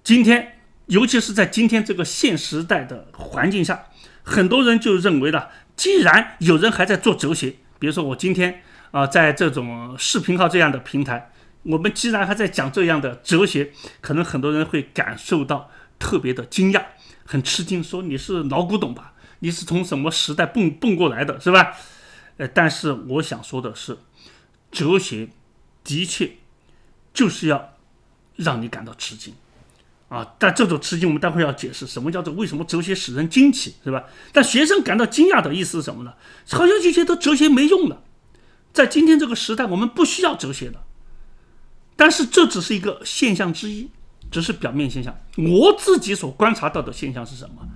今天，尤其是在今天这个现时代的环境下，很多人就认为了，既然有人还在做哲学，比如说我今天啊，在这种视频号这样的平台，我们既然还在讲这样的哲学，可能很多人会感受到特别的惊讶，很吃惊，说你是老古董吧？你是从什么时代蹦蹦过来的，是吧？呃，但是我想说的是，哲学的确。”就是要让你感到吃惊啊！但这种吃惊，我们待会要解释什么叫做为什么哲学使人惊奇，是吧？但学生感到惊讶的意思是什么呢？好像就觉得哲学没用了，在今天这个时代，我们不需要哲学的。但是这只是一个现象之一，只是表面现象。我自己所观察到的现象是什么？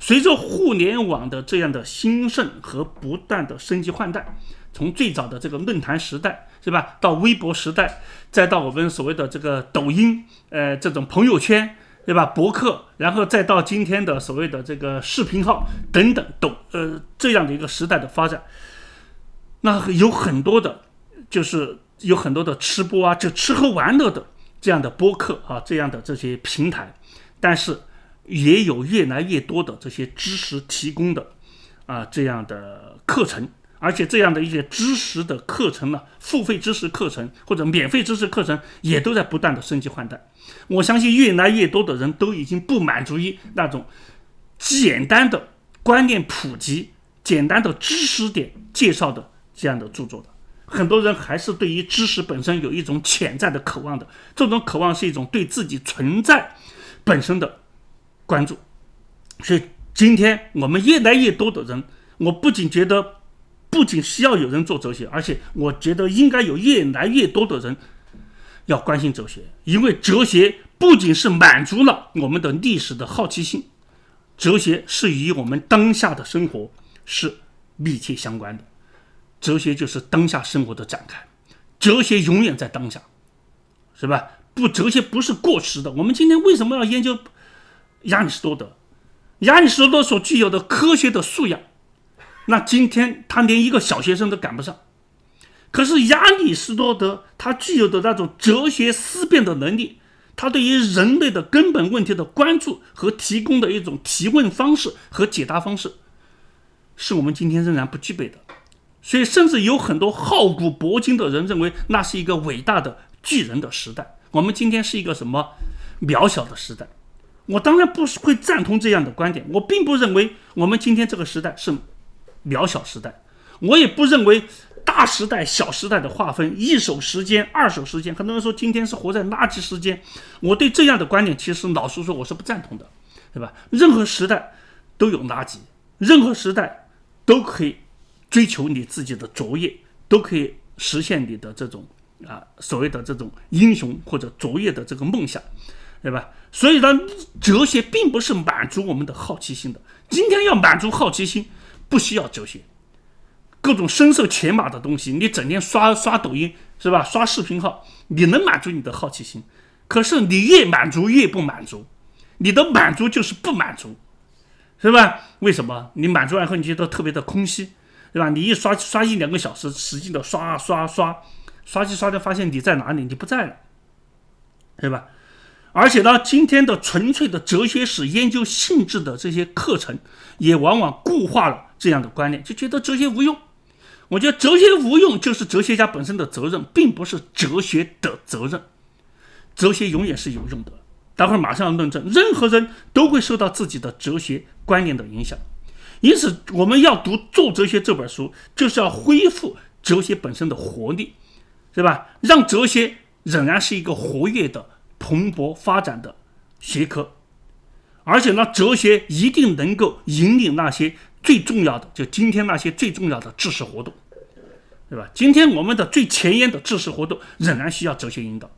随着互联网的这样的兴盛和不断的升级换代。从最早的这个论坛时代，是吧？到微博时代，再到我们所谓的这个抖音，呃，这种朋友圈，对吧？博客，然后再到今天的所谓的这个视频号等等，抖呃这样的一个时代的发展，那有很多的，就是有很多的吃播啊，就吃喝玩乐的这样的播客啊，这样的这些平台，但是也有越来越多的这些知识提供的啊这样的课程。而且这样的一些知识的课程呢，付费知识课程或者免费知识课程也都在不断的升级换代。我相信越来越多的人都已经不满足于那种简单的观念普及、简单的知识点介绍的这样的著作的，很多人还是对于知识本身有一种潜在的渴望的。这种渴望是一种对自己存在本身的关注，所以今天我们越来越多的人，我不仅觉得。不仅需要有人做哲学，而且我觉得应该有越来越多的人要关心哲学，因为哲学不仅是满足了我们的历史的好奇心，哲学是与我们当下的生活是密切相关的，哲学就是当下生活的展开，哲学永远在当下，是吧？不，哲学不是过时的。我们今天为什么要研究亚里士多德？亚里士多德所具有的科学的素养。那今天他连一个小学生都赶不上，可是亚里士多德他具有的那种哲学思辨的能力，他对于人类的根本问题的关注和提供的一种提问方式和解答方式，是我们今天仍然不具备的。所以，甚至有很多好古博今的人认为，那是一个伟大的巨人的时代。我们今天是一个什么渺小的时代？我当然不是会赞同这样的观点。我并不认为我们今天这个时代是。渺小时代，我也不认为大时代、小时代的划分，一手时间、二手时间。很多人说今天是活在垃圾时间，我对这样的观点其实老实说我是不赞同的，对吧？任何时代都有垃圾，任何时代都可以追求你自己的卓越，都可以实现你的这种啊所谓的这种英雄或者卓越的这个梦想，对吧？所以呢，哲学并不是满足我们的好奇心的，今天要满足好奇心。不需要这些各种身受钱马的东西，你整天刷刷抖音是吧？刷视频号，你能满足你的好奇心，可是你越满足越不满足，你的满足就是不满足，是吧？为什么？你满足完后，你觉得特别的空虚，对吧？你一刷刷一两个小时，使劲的刷刷刷刷去刷掉，发现你在哪里？你不在了，对吧？而且呢，今天的纯粹的哲学史研究性质的这些课程，也往往固化了这样的观念，就觉得哲学无用。我觉得哲学无用就是哲学家本身的责任，并不是哲学的责任。哲学永远是有用的。待会儿马上要论证，任何人都会受到自己的哲学观念的影响。因此，我们要读《做哲学》这本书，就是要恢复哲学本身的活力，是吧？让哲学仍然是一个活跃的。蓬勃发展的学科，而且呢，哲学一定能够引领那些最重要的，就今天那些最重要的知识活动，对吧？今天我们的最前沿的知识活动仍然需要哲学引导。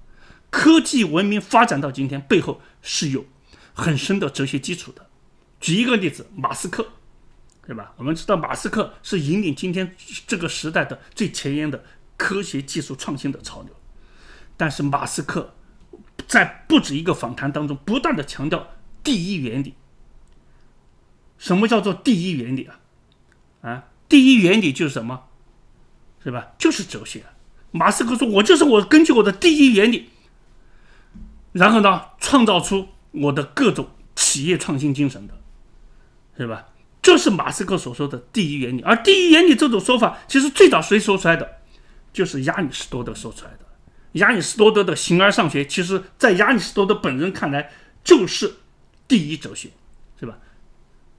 科技文明发展到今天，背后是有很深的哲学基础的。举一个例子，马斯克，对吧？我们知道马斯克是引领今天这个时代的最前沿的科学技术创新的潮流，但是马斯克。在不止一个访谈当中，不断的强调第一原理。什么叫做第一原理啊？啊，第一原理就是什么，是吧？就是哲学。马斯克说：“我就是我，根据我的第一原理，然后呢，创造出我的各种企业创新精神的，是吧？”这是马斯克所说的第一原理。而第一原理这种说法，其实最早谁说出来的，就是亚里士多德说出来的。亚里士多德的《形而上学》，其实在亚里士多德本人看来就是第一哲学，是吧？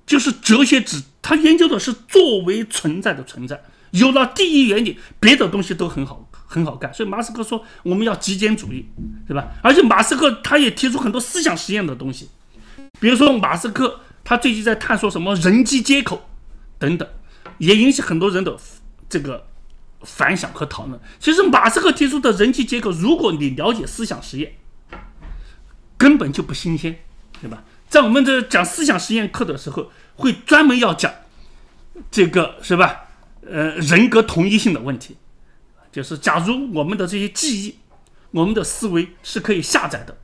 就是哲学只他研究的是作为存在的存在，有了第一原理，别的东西都很好很好干。所以马斯克说我们要极简主义，是吧？而且马斯克他也提出很多思想实验的东西，比如说马斯克他最近在探索什么人机接口等等，也引起很多人的这个。反响和讨论。其实马斯克提出的人机结构，如果你了解思想实验，根本就不新鲜，对吧？在我们的讲思想实验课的时候，会专门要讲这个，是吧？呃，人格同一性的问题，就是假如我们的这些记忆、我们的思维是可以下载的，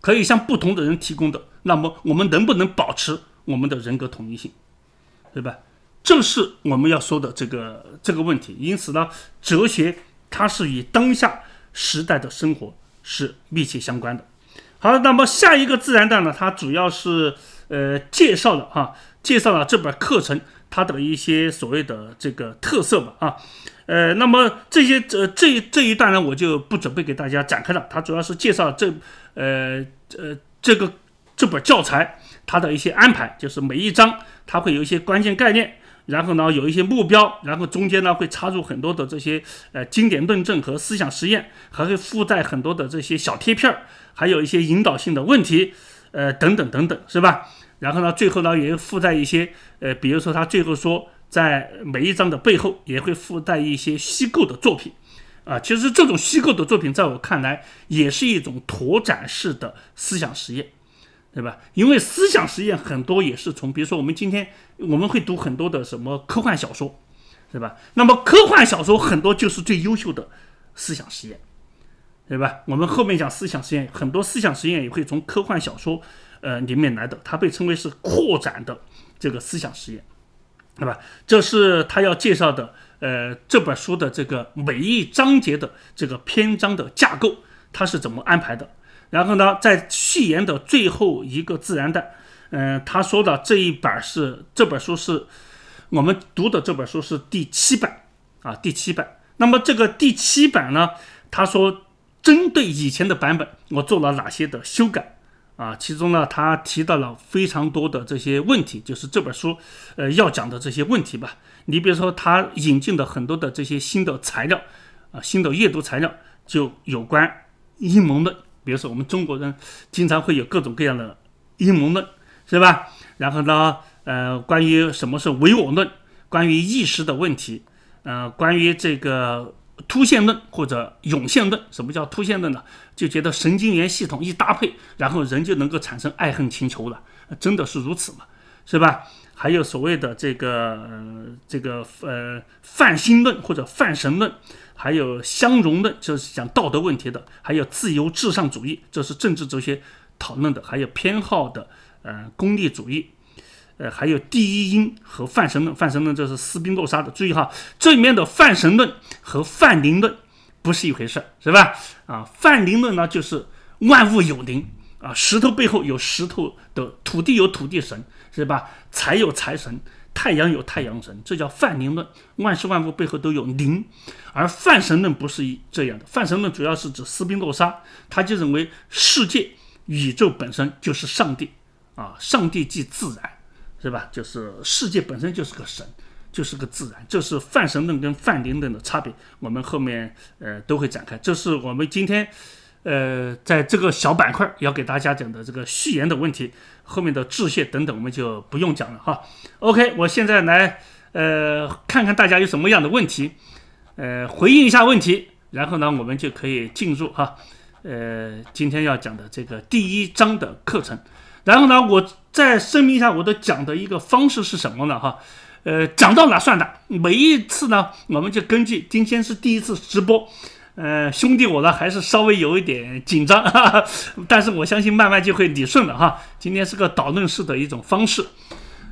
可以向不同的人提供的，那么我们能不能保持我们的人格统一性，对吧？正是我们要说的这个这个问题，因此呢，哲学它是与当下时代的生活是密切相关的。好，那么下一个自然段呢，它主要是呃介绍了哈，介绍了这本课程它的一些所谓的这个特色吧啊，呃，那么这些这这这一段呢，我就不准备给大家展开了，它主要是介绍这呃呃这个这本教材它的一些安排，就是每一章它会有一些关键概念。然后呢，有一些目标，然后中间呢会插入很多的这些呃经典论证和思想实验，还会附带很多的这些小贴片儿，还有一些引导性的问题，呃等等等等，是吧？然后呢，最后呢也附带一些呃，比如说他最后说，在每一章的背后也会附带一些虚构的作品，啊，其实这种虚构的作品在我看来也是一种拓展式的思想实验。对吧？因为思想实验很多也是从，比如说我们今天我们会读很多的什么科幻小说，对吧？那么科幻小说很多就是最优秀的思想实验，对吧？我们后面讲思想实验，很多思想实验也会从科幻小说呃里面来的，它被称为是扩展的这个思想实验，对吧？这是他要介绍的呃这本书的这个每一章节的这个篇章的架构，它是怎么安排的？然后呢，在序言的最后一个自然段，嗯，他说的这一版是这本书是，我们读的这本书是第七版啊，第七版。那么这个第七版呢，他说针对以前的版本，我做了哪些的修改啊？其中呢，他提到了非常多的这些问题，就是这本书呃要讲的这些问题吧。你比如说，他引进的很多的这些新的材料啊，新的阅读材料，就有关阴谋论，比如说，我们中国人经常会有各种各样的阴谋论，是吧？然后呢，呃，关于什么是唯我论，关于意识的问题，呃，关于这个突现论或者涌现论，什么叫突现论呢？就觉得神经元系统一搭配，然后人就能够产生爱恨情仇了，真的是如此吗？是吧？还有所谓的这个这个呃泛心论或者泛神论。还有相容论，就是讲道德问题的；还有自由至上主义，这是政治哲学讨论的；还有偏好的，呃，功利主义，呃，还有第一因和泛神论。泛神论这是斯宾诺莎的。注意哈，这里面的泛神论和泛灵论不是一回事，是吧？啊，泛灵论呢，就是万物有灵，啊，石头背后有石头的，土地有土地神，是吧？财有财神。太阳有太阳神，这叫泛灵论。万事万物背后都有灵，而泛神论不是一这样的。泛神论主要是指斯宾诺莎，他就认为世界、宇宙本身就是上帝啊，上帝即自然，是吧？就是世界本身就是个神，就是个自然。这是泛神论跟泛灵论的差别，我们后面呃都会展开。这是我们今天。呃，在这个小板块要给大家讲的这个序言的问题，后面的致谢等等，我们就不用讲了哈。OK，我现在来呃看看大家有什么样的问题，呃回应一下问题，然后呢，我们就可以进入哈。呃，今天要讲的这个第一章的课程，然后呢，我再声明一下我的讲的一个方式是什么呢哈？呃，讲到哪算哪，每一次呢，我们就根据今天是第一次直播。呃，兄弟我呢还是稍微有一点紧张，哈哈但是我相信慢慢就会理顺了哈。今天是个导论式的一种方式，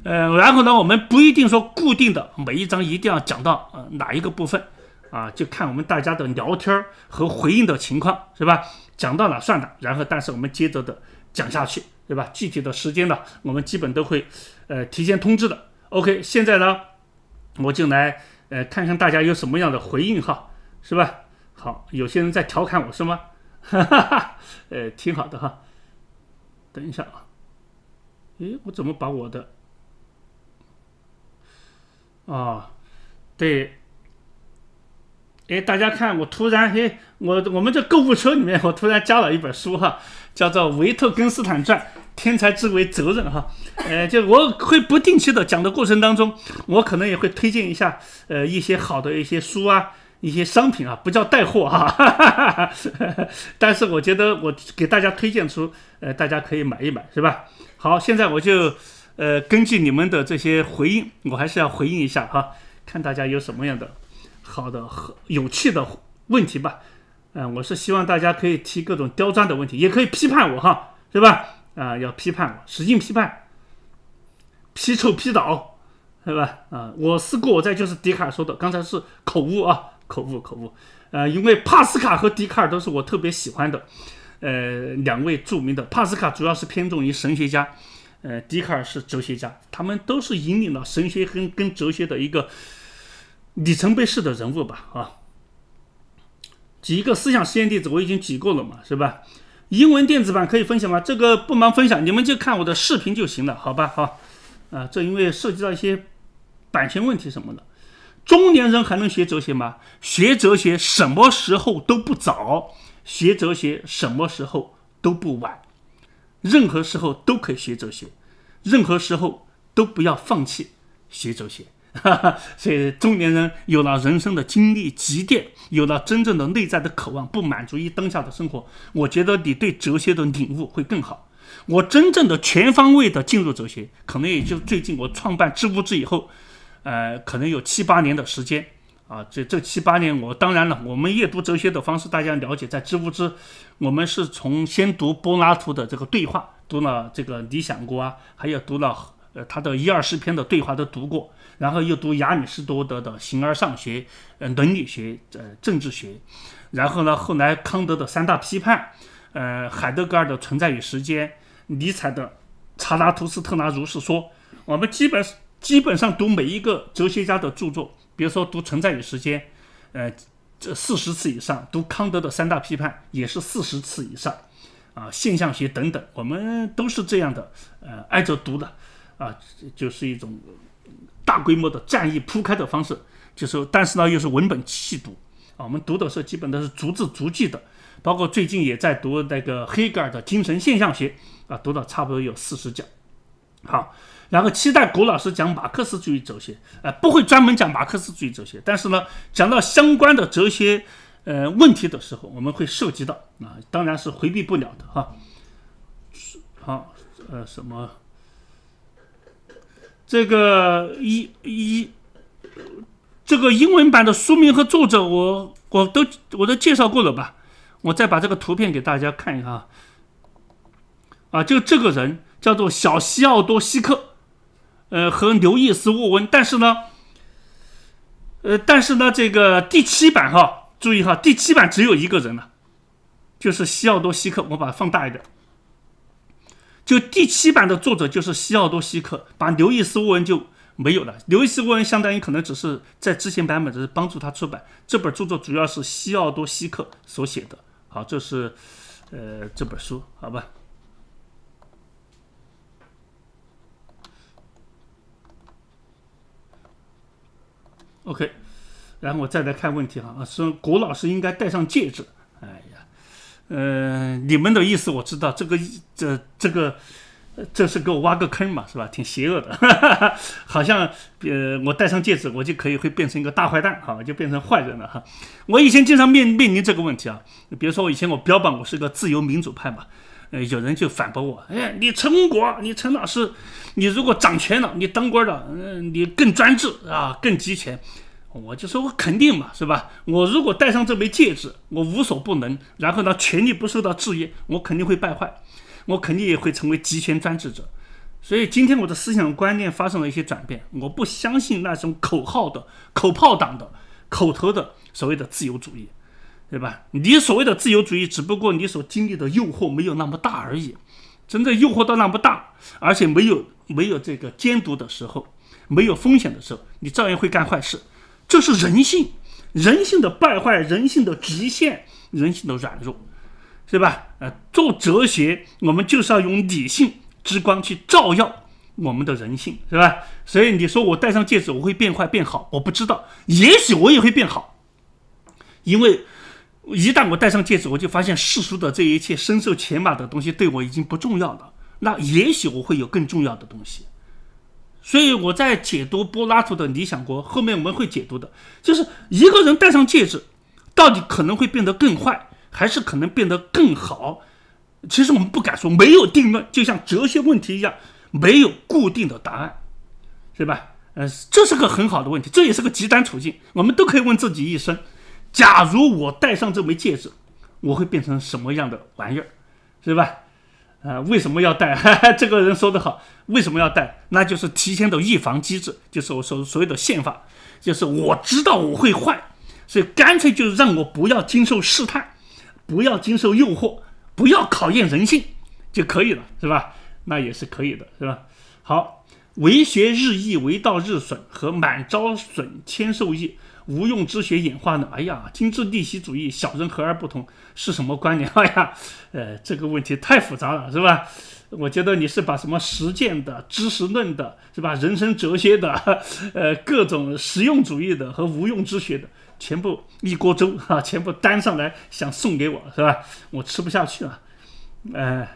呃，然后呢，我们不一定说固定的每一章一定要讲到呃哪一个部分，啊，就看我们大家的聊天和回应的情况是吧？讲到哪算哪，然后但是我们接着的讲下去，对吧？具体的时间呢，我们基本都会呃提前通知的。OK，现在呢，我就来呃看看大家有什么样的回应哈，是吧？好，有些人在调侃我是吗？哈哈哈，呃，挺好的哈。等一下啊，哎，我怎么把我的……啊，对，哎，大家看，我突然嘿，我我们这购物车里面，我突然加了一本书哈，叫做《维特根斯坦传：天才之为责任》哈。呃，就我会不定期的讲的过程当中，我可能也会推荐一下呃一些好的一些书啊。一些商品啊，不叫带货哈，但是我觉得我给大家推荐出，呃，大家可以买一买，是吧？好，现在我就，呃，根据你们的这些回应，我还是要回应一下哈，看大家有什么样的好的、和有趣的问题吧。嗯，我是希望大家可以提各种刁钻的问题，也可以批判我哈，是吧？啊，要批判我，使劲批判，批臭批倒，是吧？啊，我思故我在就是迪卡说的，刚才是口误啊。口误，口误，呃，因为帕斯卡和笛卡尔都是我特别喜欢的，呃，两位著名的。帕斯卡主要是偏重于神学家，呃，笛卡尔是哲学家，他们都是引领了神学跟跟哲学的一个里程碑式的人物吧？啊，举一个思想实验例子我已经举过了嘛，是吧？英文电子版可以分享吗？这个不忙分享，你们就看我的视频就行了，好吧？好，啊，这因为涉及到一些版权问题什么的。中年人还能学哲学吗？学哲学什么时候都不早，学哲学什么时候都不晚，任何时候都可以学哲学，任何时候都不要放弃学哲学。哈哈，所以中年人有了人生的经历积淀，有了真正的内在的渴望，不满足于当下的生活，我觉得你对哲学的领悟会更好。我真正的全方位的进入哲学，可能也就最近我创办知乎之后。呃，可能有七八年的时间啊，这这七八年我当然了，我们阅读哲学的方式大家了解，在知乎知，我们是从先读柏拉图的这个对话，读了这个《理想国》啊，还有读了呃他的一二十篇的对话都读过，然后又读亚里士多德的《形而上学》、呃伦理学、呃政治学，然后呢，后来康德的三大批判，呃海德格尔的《存在与时间》，尼采的《查拉图斯特拉如是说》，我们基本是。基本上读每一个哲学家的著作，比如说读《存在与时间》，呃，这四十次以上；读康德的三大批判也是四十次以上，啊，现象学等等，我们都是这样的，呃，挨着读的，啊，就是一种大规模的战役铺开的方式，就是，但是呢，又是文本细读，啊，我们读的时候基本都是逐字逐句的，包括最近也在读那个黑格尔的《精神现象学》，啊，读了差不多有四十讲，好。然后期待古老师讲马克思主义哲学，呃，不会专门讲马克思主义哲学，但是呢，讲到相关的哲学呃问题的时候，我们会涉及到，啊，当然是回避不了的哈。好，呃，什么？这个一一这个英文版的书名和作者，我我都我都介绍过了吧？我再把这个图片给大家看一看啊。啊，就这个人叫做小西奥多·西克。呃，和刘易斯·沃恩，但是呢，呃，但是呢，这个第七版哈，注意哈，第七版只有一个人了，就是西奥多·希克。我把它放大一点，就第七版的作者就是西奥多·希克，把刘易斯·沃恩就没有了。刘易斯·沃恩相当于可能只是在之前版本，只是帮助他出版这本著作，主要是西奥多·希克所写的。好，这是呃这本书，好吧。OK，然后我再来看问题哈，说古老师应该戴上戒指。哎呀，嗯，你们的意思我知道，这个这这个，这是给我挖个坑嘛，是吧？挺邪恶的，好像呃，我戴上戒指，我就可以会变成一个大坏蛋，哈，就变成坏人了，哈。我以前经常面面临这个问题啊，比如说我以前我标榜我是个自由民主派嘛。呃，有人就反驳我，哎，你陈国，你陈老师，你如果掌权了，你当官了，嗯，你更专制啊，更集权。我就说我肯定嘛，是吧？我如果戴上这枚戒指，我无所不能。然后呢，权力不受到制约，我肯定会败坏，我肯定也会成为集权专制者。所以今天我的思想观念发生了一些转变，我不相信那种口号的、口炮党的、口头的所谓的自由主义。对吧？你所谓的自由主义，只不过你所经历的诱惑没有那么大而已。真的诱惑到那么大，而且没有没有这个监督的时候，没有风险的时候，你照样会干坏事。这是人性，人性的败坏，人性的局限，人性的软弱，是吧？呃，做哲学，我们就是要用理性之光去照耀我们的人性，是吧？所以你说我戴上戒指，我会变坏变好，我不知道，也许我也会变好，因为。一旦我戴上戒指，我就发现世俗的这一切深受牵马的东西对我已经不重要了。那也许我会有更重要的东西。所以我在解读柏拉图的《理想国》，后面我们会解读的，就是一个人戴上戒指，到底可能会变得更坏，还是可能变得更好？其实我们不敢说，没有定论，就像哲学问题一样，没有固定的答案，是吧？呃，这是个很好的问题，这也是个极端处境，我们都可以问自己一生。假如我戴上这枚戒指，我会变成什么样的玩意儿，是吧？啊，为什么要戴？这个人说得好，为什么要戴？那就是提前的预防机制，就是我所所谓的宪法，就是我知道我会坏，所以干脆就让我不要经受试探，不要经受诱惑，不要考验人性就可以了，是吧？那也是可以的，是吧？好，为学日益，为道日损，和满招损，谦受益。无用之学演化呢？哎呀，精致利己主义，小人和而不同是什么观念？哎呀，呃，这个问题太复杂了，是吧？我觉得你是把什么实践的知识论的，是吧？人生哲学的，呃，各种实用主义的和无用之学的，全部一锅粥哈，全部端上来想送给我，是吧？我吃不下去了。呃，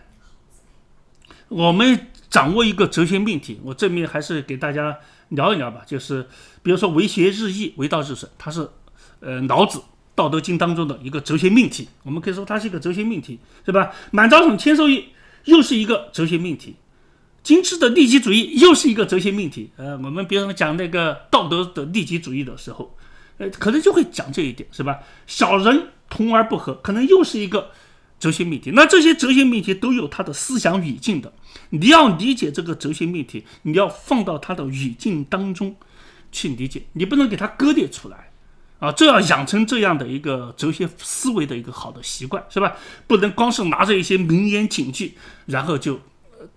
我们掌握一个哲学命题，我这面还是给大家。聊一聊吧，就是比如说“为学日益，为道日损”，它是呃老子《道德经》当中的一个哲学命题。我们可以说它是一个哲学命题，是吧？“满招损，谦受益”又是一个哲学命题。精致的利己主义又是一个哲学命题。呃，我们比如说讲那个道德的利己主义的时候，呃，可能就会讲这一点，是吧？“小人同而不和”可能又是一个。哲学命题，那这些哲学命题都有它的思想语境的。你要理解这个哲学命题，你要放到它的语境当中去理解，你不能给它割裂出来啊！这要养成这样的一个哲学思维的一个好的习惯，是吧？不能光是拿着一些名言警句，然后就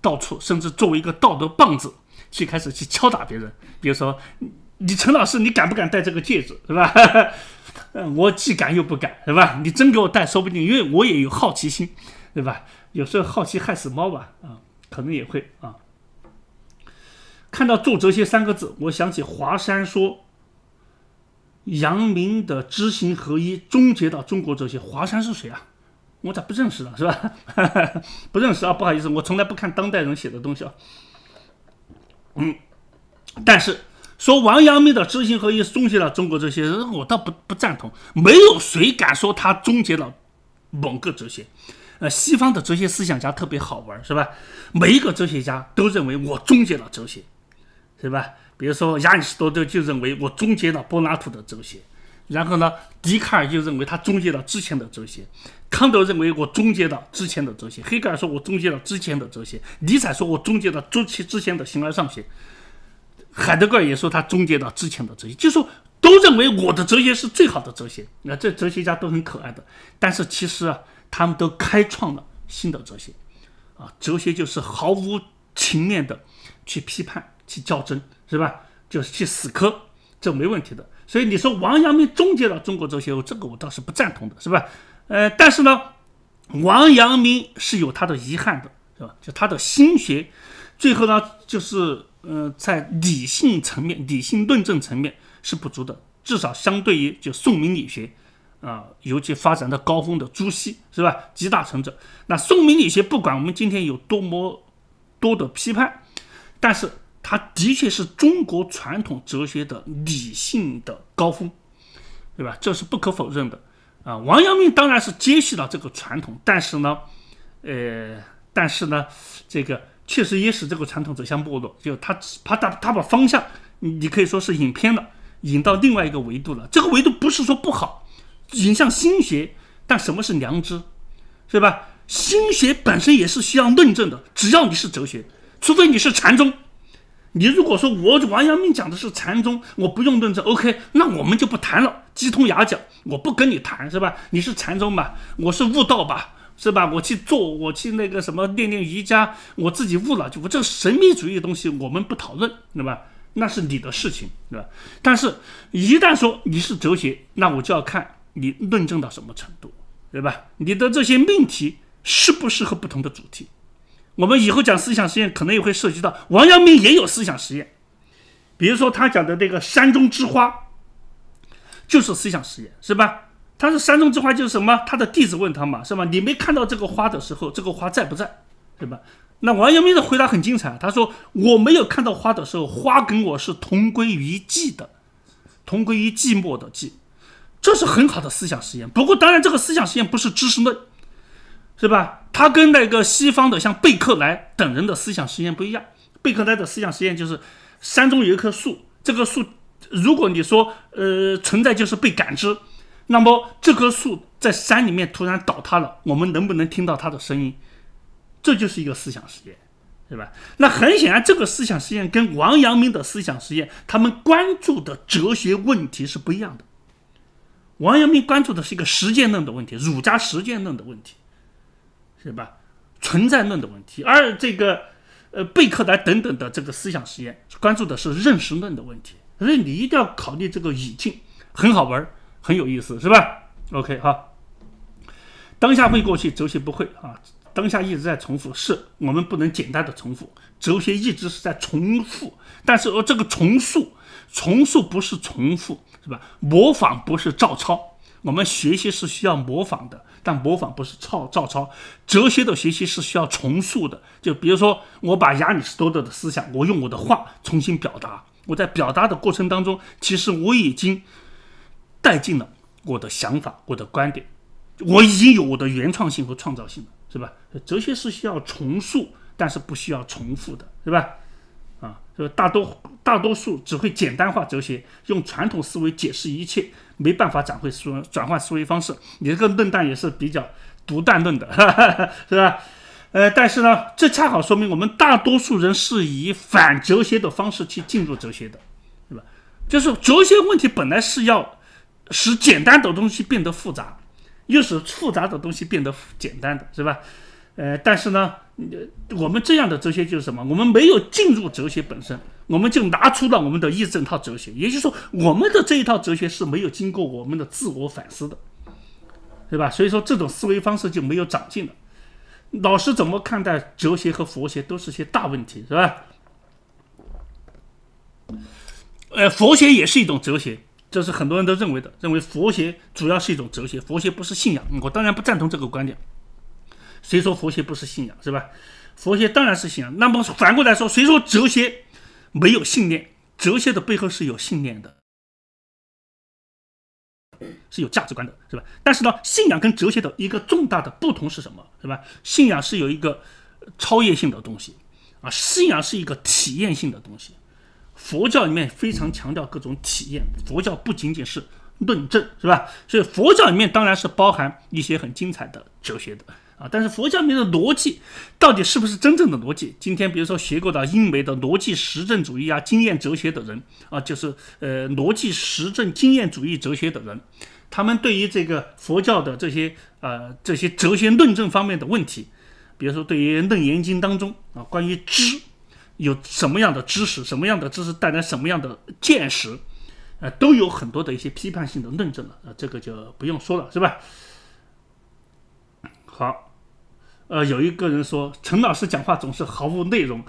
到处甚至作为一个道德棒子去开始去敲打别人。比如说，你陈老师，你敢不敢戴这个戒指，是吧？嗯，我既敢又不敢，是吧？你真给我带，说不定，因为我也有好奇心，对吧？有时候好奇害死猫吧，啊，可能也会啊。看到“做哲学”三个字，我想起华山说，阳明的“知行合一”终结到中国哲学。华山是谁啊？我咋不认识了，是吧？不认识啊，不好意思，我从来不看当代人写的东西啊。嗯，但是。说王阳明的知行合一终结了中国哲学，我倒不不赞同。没有谁敢说他终结了某个哲学。呃，西方的哲学思想家特别好玩，是吧？每一个哲学家都认为我终结了哲学，是吧？比如说亚里士多德就认为我终结了柏拉图的哲学，然后呢，笛卡尔就认为他终结了之前的哲学，康德认为我终结了之前的哲学，黑格尔说我终结了之前的哲学，尼采说我终结了周熹之前的形而上学。海德格尔也说，他终结了之前的哲学，就说都认为我的哲学是最好的哲学。那这哲学家都很可爱的，但是其实啊，他们都开创了新的哲学，啊，哲学就是毫无情面的去批判、去较真，是吧？就是去死磕，这没问题的。所以你说王阳明终结了中国哲学，这个我倒是不赞同的，是吧？呃，但是呢，王阳明是有他的遗憾的，是吧？就他的心学，最后呢，就是。呃，在理性层面、理性论证层面是不足的，至少相对于就宋明理学，啊，尤其发展到高峰的朱熹，是吧？集大成者。那宋明理学不管我们今天有多么多的批判，但是它的确是中国传统哲学的理性的高峰，对吧？这是不可否认的。啊，王阳明当然是接续了这个传统，但是呢，呃，但是呢，这个。确实也使这个传统走向没落，就他他他他把方向，你可以说是引偏了，引到另外一个维度了。这个维度不是说不好，引向心学，但什么是良知，是吧？心学本身也是需要论证的，只要你是哲学，除非你是禅宗。你如果说我王阳明讲的是禅宗，我不用论证，OK，那我们就不谈了，鸡同鸭讲，我不跟你谈，是吧？你是禅宗吧，我是悟道吧。是吧？我去做，我去那个什么练练瑜伽，我自己悟了就。我这个神秘主义的东西，我们不讨论，对吧？那是你的事情，对吧？但是，一旦说你是哲学，那我就要看你论证到什么程度，对吧？你的这些命题适不适合不同的主题？我们以后讲思想实验，可能也会涉及到王阳明也有思想实验，比如说他讲的那个山中之花，就是思想实验，是吧？他是山中之花，就是什么？他的弟子问他嘛，是吧？你没看到这个花的时候，这个花在不在，对吧？那王阳明的回答很精彩，他说：“我没有看到花的时候，花跟我是同归于寂的，同归于寂寞的寂。”这是很好的思想实验。不过，当然这个思想实验不是知识论，是吧？他跟那个西方的像贝克莱等人的思想实验不一样。贝克莱的思想实验就是：山中有一棵树，这个树，如果你说，呃，存在就是被感知。那么这棵树在山里面突然倒塌了，我们能不能听到它的声音？这就是一个思想实验，对吧？那很显然，这个思想实验跟王阳明的思想实验，他们关注的哲学问题是不一样的。王阳明关注的是一个实践论的问题，儒家实践论的问题，是吧？存在论的问题，而这个呃贝克莱等等的这个思想实验关注的是认识论的问题。所以你一定要考虑这个语境，很好玩儿。很有意思，是吧？OK，哈，当下会过去，哲学不会啊。当下一直在重复，是我们不能简单的重复。哲学一直是在重复，但是呃，这个重塑、重塑不是重复，是吧？模仿不是照抄，我们学习是需要模仿的，但模仿不是抄、照抄。哲学的学习是需要重塑的，就比如说，我把亚里士多德的思想，我用我的话重新表达。我在表达的过程当中，其实我已经。带进了我的想法，我的观点，我已经有我的原创性和创造性了，是吧？哲学是需要重塑，但是不需要重复的，是吧？啊，是吧？大多大多数只会简单化哲学，用传统思维解释一切，没办法转会思转换思维方式。你这个论断也是比较独断论的，是吧？呃，但是呢，这恰好说明我们大多数人是以反哲学的方式去进入哲学的，是吧？就是哲学问题本来是要。使简单的东西变得复杂，又使复杂的东西变得简单的，是吧？呃，但是呢，我们这样的哲学就是什么？我们没有进入哲学本身，我们就拿出了我们的一整套哲学。也就是说，我们的这一套哲学是没有经过我们的自我反思的，对吧？所以说，这种思维方式就没有长进了。老师怎么看待哲学和佛学都是些大问题，是吧？呃，佛学也是一种哲学。这是很多人都认为的，认为佛学主要是一种哲学，佛学不是信仰。我当然不赞同这个观点。谁说佛学不是信仰，是吧？佛学当然是信仰。那么反过来说，谁说哲学没有信念？哲学的背后是有信念的，是有价值观的，是吧？但是呢，信仰跟哲学的一个重大的不同是什么，是吧？信仰是有一个超越性的东西啊，信仰是一个体验性的东西。佛教里面非常强调各种体验，佛教不仅仅是论证，是吧？所以佛教里面当然是包含一些很精彩的哲学的啊。但是佛教里面的逻辑到底是不是真正的逻辑？今天比如说学过的英美的逻辑实证主义啊、经验哲学的人啊，就是呃逻辑实证经验主义哲学的人，他们对于这个佛教的这些呃这些哲学论证方面的问题，比如说对于《楞严经》当中啊关于知。有什么样的知识，什么样的知识带来什么样的见识，呃，都有很多的一些批判性的论证了，呃，这个就不用说了，是吧？好，呃，有一个人说陈老师讲话总是毫无内容，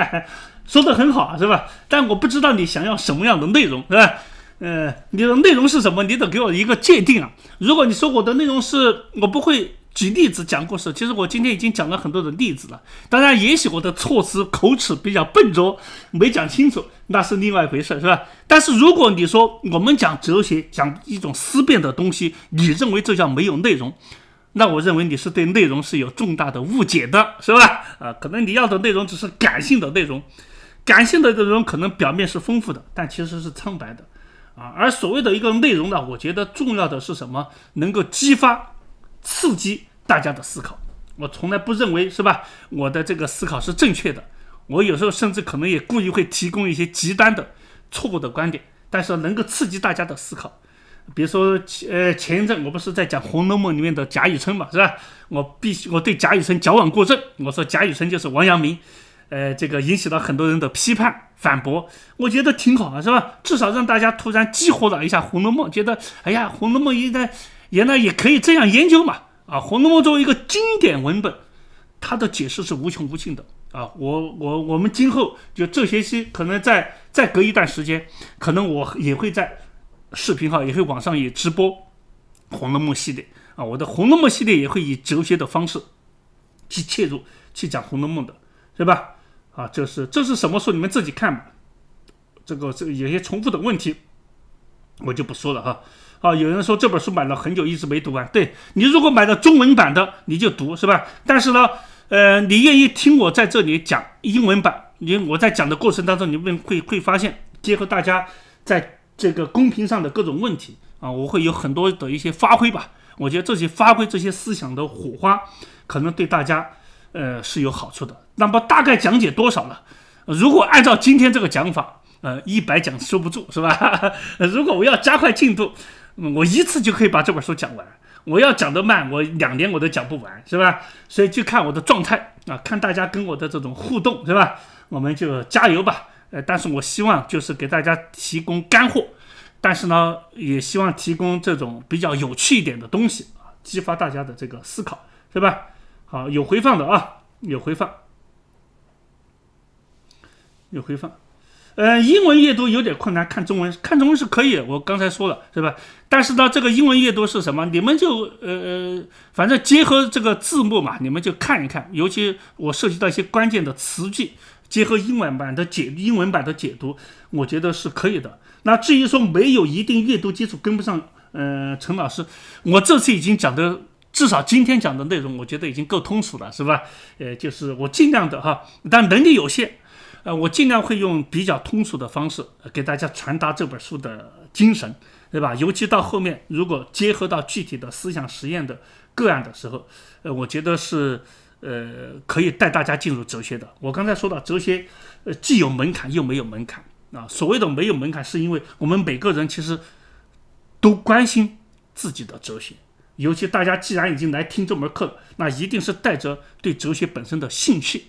说的很好，是吧？但我不知道你想要什么样的内容，是吧？呃，你的内容是什么？你得给我一个界定啊！如果你说我的内容是我不会。举例子讲故事，其实我今天已经讲了很多的例子了。当然，也许我的措辞、口齿比较笨拙，没讲清楚，那是另外一回事，是吧？但是如果你说我们讲哲学，讲一种思辨的东西，你认为这叫没有内容，那我认为你是对内容是有重大的误解的，是吧？啊，可能你要的内容只是感性的内容，感性的内容可能表面是丰富的，但其实是苍白的，啊。而所谓的一个内容呢，我觉得重要的是什么？能够激发。刺激大家的思考，我从来不认为是吧？我的这个思考是正确的。我有时候甚至可能也故意会提供一些极端的、错误的观点，但是能够刺激大家的思考。比如说，呃，前一阵我不是在讲《红楼梦》里面的贾雨村嘛，是吧？我必须我对贾雨村矫枉过正，我说贾雨村就是王阳明，呃，这个引起了很多人的批判反驳。我觉得挺好啊，是吧？至少让大家突然激活了一下《红楼梦》，觉得哎呀，《红楼梦》应该原来也可以这样研究嘛。啊，《红楼梦》作为一个经典文本，它的解释是无穷无尽的啊！我我我们今后就这学期，可能再再隔一段时间，可能我也会在视频号，也会网上也直播《红楼梦》系列啊。我的《红楼梦》系列也会以哲学的方式去切入去讲《红楼梦》的，对吧？啊，这是这是什么书？你们自己看吧。这个这有些重复的问题，我就不说了哈。啊，有人说这本书买了很久，一直没读完。对你如果买了中文版的，你就读是吧？但是呢，呃，你愿意听我在这里讲英文版？你我在讲的过程当中，你们会会发现，结合大家在这个公屏上的各种问题啊，我会有很多的一些发挥吧。我觉得这些发挥，这些思想的火花，可能对大家呃是有好处的。那么大概讲解多少呢？如果按照今天这个讲法，呃，一百讲收不住是吧？如果我要加快进度。我一次就可以把这本书讲完，我要讲的慢，我两年我都讲不完，是吧？所以就看我的状态啊，看大家跟我的这种互动，是吧？我们就加油吧，呃，但是我希望就是给大家提供干货，但是呢，也希望提供这种比较有趣一点的东西啊，激发大家的这个思考，是吧？好，有回放的啊，有回放，有回放。呃，英文阅读有点困难，看中文看中文是可以，我刚才说了是吧？但是呢，这个英文阅读是什么？你们就呃呃，反正结合这个字幕嘛，你们就看一看。尤其我涉及到一些关键的词句，结合英文版的解英文版的解读，我觉得是可以的。那至于说没有一定阅读基础跟不上，嗯，陈老师，我这次已经讲的至少今天讲的内容，我觉得已经够通俗了，是吧？呃，就是我尽量的哈，但能力有限。呃，我尽量会用比较通俗的方式给大家传达这本书的精神，对吧？尤其到后面，如果结合到具体的思想实验的个案的时候，呃，我觉得是呃可以带大家进入哲学的。我刚才说到哲学，呃，既有门槛又没有门槛啊。所谓的没有门槛，是因为我们每个人其实都关心自己的哲学，尤其大家既然已经来听这门课，那一定是带着对哲学本身的兴趣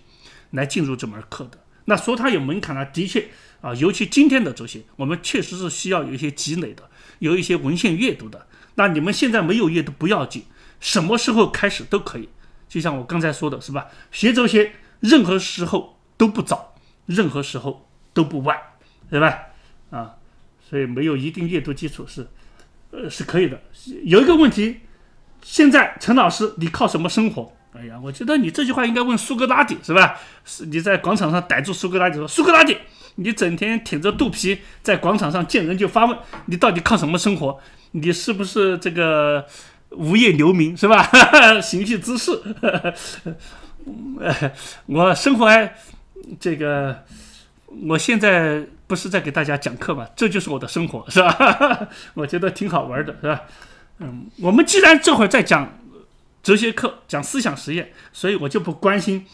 来进入这门课的。那说它有门槛呢，的确啊，尤其今天的这些，我们确实是需要有一些积累的，有一些文献阅读的。那你们现在没有阅读不要紧，什么时候开始都可以。就像我刚才说的是吧，学这学，任何时候都不早，任何时候都不晚，对吧？啊，所以没有一定阅读基础是，呃，是可以的。有一个问题，现在陈老师你靠什么生活？哎呀，我觉得你这句话应该问苏格拉底是吧？是，你在广场上逮住苏格拉底说：“苏格拉底，你整天挺着肚皮在广场上见人就发问，你到底靠什么生活？你是不是这个无业游民是吧？行乞滋事？我生活，还这个我现在不是在给大家讲课吗？这就是我的生活是吧？我觉得挺好玩的是吧？嗯，我们既然这会儿在讲。”哲学课讲思想实验，所以我就不关心，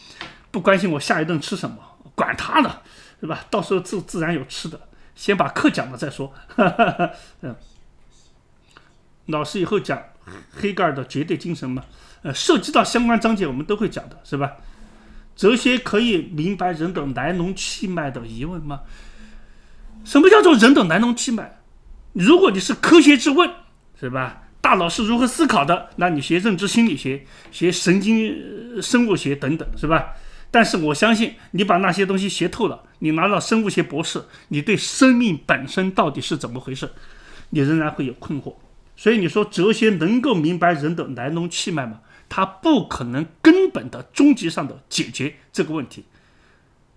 不关心我下一顿吃什么，管他呢，对吧？到时候自自然有吃的，先把课讲了再说。嗯，老师以后讲黑格尔的绝对精神嘛，呃，涉及到相关章节，我们都会讲的，是吧？哲学可以明白人的来龙去脉的疑问吗？什么叫做人的来龙去脉？如果你是科学之问，是吧？大脑是如何思考的？那你学认知心理学、学神经生物学等等，是吧？但是我相信你把那些东西学透了，你拿到生物学博士，你对生命本身到底是怎么回事，你仍然会有困惑。所以你说哲学能够明白人的来龙去脉吗？它不可能根本的、终极上的解决这个问题，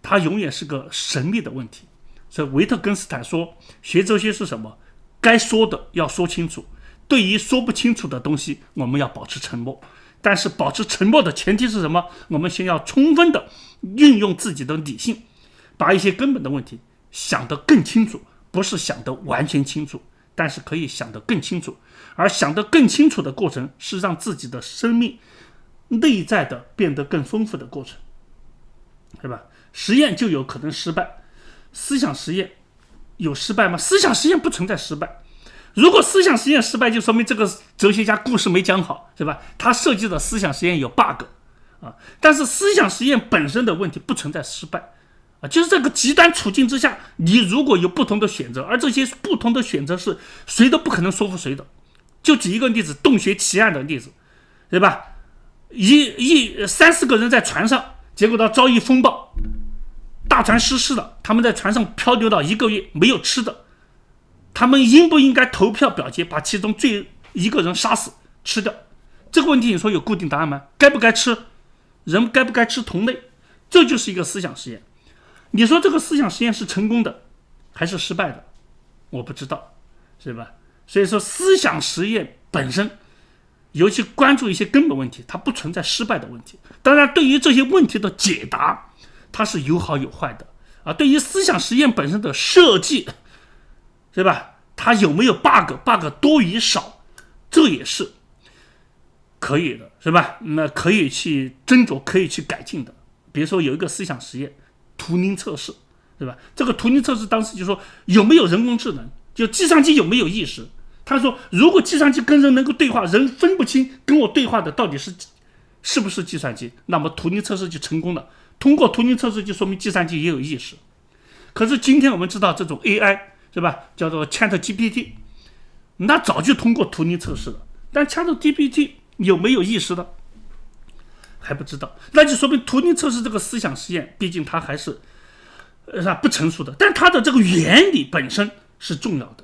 它永远是个神秘的问题。所以维特根斯坦说，学哲学是什么？该说的要说清楚。对于说不清楚的东西，我们要保持沉默。但是保持沉默的前提是什么？我们先要充分的运用自己的理性，把一些根本的问题想得更清楚，不是想得完全清楚，但是可以想得更清楚。而想得更清楚的过程，是让自己的生命内在的变得更丰富的过程，对吧？实验就有可能失败，思想实验有失败吗？思想实验不存在失败。如果思想实验失败，就说明这个哲学家故事没讲好，是吧？他设计的思想实验有 bug，啊，但是思想实验本身的问题不存在失败，啊，就是这个极端处境之下，你如果有不同的选择，而这些不同的选择是谁都不可能说服谁的，就举一个例子，洞穴奇案的例子，对吧？一一三四个人在船上，结果他遭遇风暴，大船失事了，他们在船上漂流到一个月，没有吃的。他们应不应该投票表决，把其中最一个人杀死吃掉？这个问题你说有固定答案吗？该不该吃人？该不该吃同类？这就是一个思想实验。你说这个思想实验是成功的还是失败的？我不知道，是吧？所以说，思想实验本身，尤其关注一些根本问题，它不存在失败的问题。当然，对于这些问题的解答，它是有好有坏的啊。对于思想实验本身的设计。对吧？它有没有 bug？bug 多与少，这也是可以的，是吧？那可以去斟酌，可以去改进的。比如说有一个思想实验——图灵测试，对吧？这个图灵测试当时就说有没有人工智能，就计算机有没有意识？他说，如果计算机跟人能够对话，人分不清跟我对话的到底是是不是计算机，那么图灵测试就成功了。通过图灵测试就说明计算机也有意识。可是今天我们知道这种 AI。对吧？叫做 Chat GPT，那早就通过图灵测试了。但 Chat GPT 有没有意识的还不知道，那就说明图灵测试这个思想实验，毕竟它还是呃啥不成熟的。但它的这个原理本身是重要的，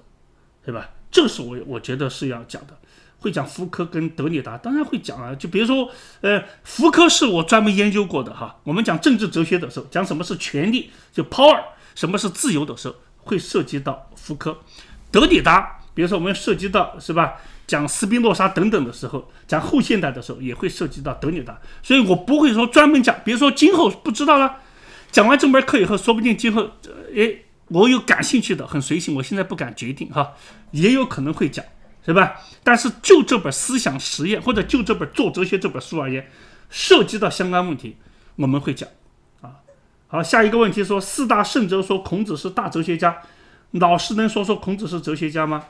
对吧？这个是我我觉得是要讲的。会讲福柯跟德里达，当然会讲啊。就比如说，呃，福柯是我专门研究过的哈。我们讲政治哲学的时候，讲什么是权力就 power，什么是自由的时候。会涉及到福柯、德里达，比如说我们涉及到是吧，讲斯宾诺莎等等的时候，讲后现代的时候，也会涉及到德里达。所以我不会说专门讲，比如说今后不知道了。讲完这门课以后，说不定今后，呃，我有感兴趣的，很随性，我现在不敢决定哈，也有可能会讲，是吧？但是就这本《思想实验》或者就这本《做哲学》这本书而言，涉及到相关问题，我们会讲。好，下一个问题说四大圣哲说孔子是大哲学家，老师能说说孔子是哲学家吗？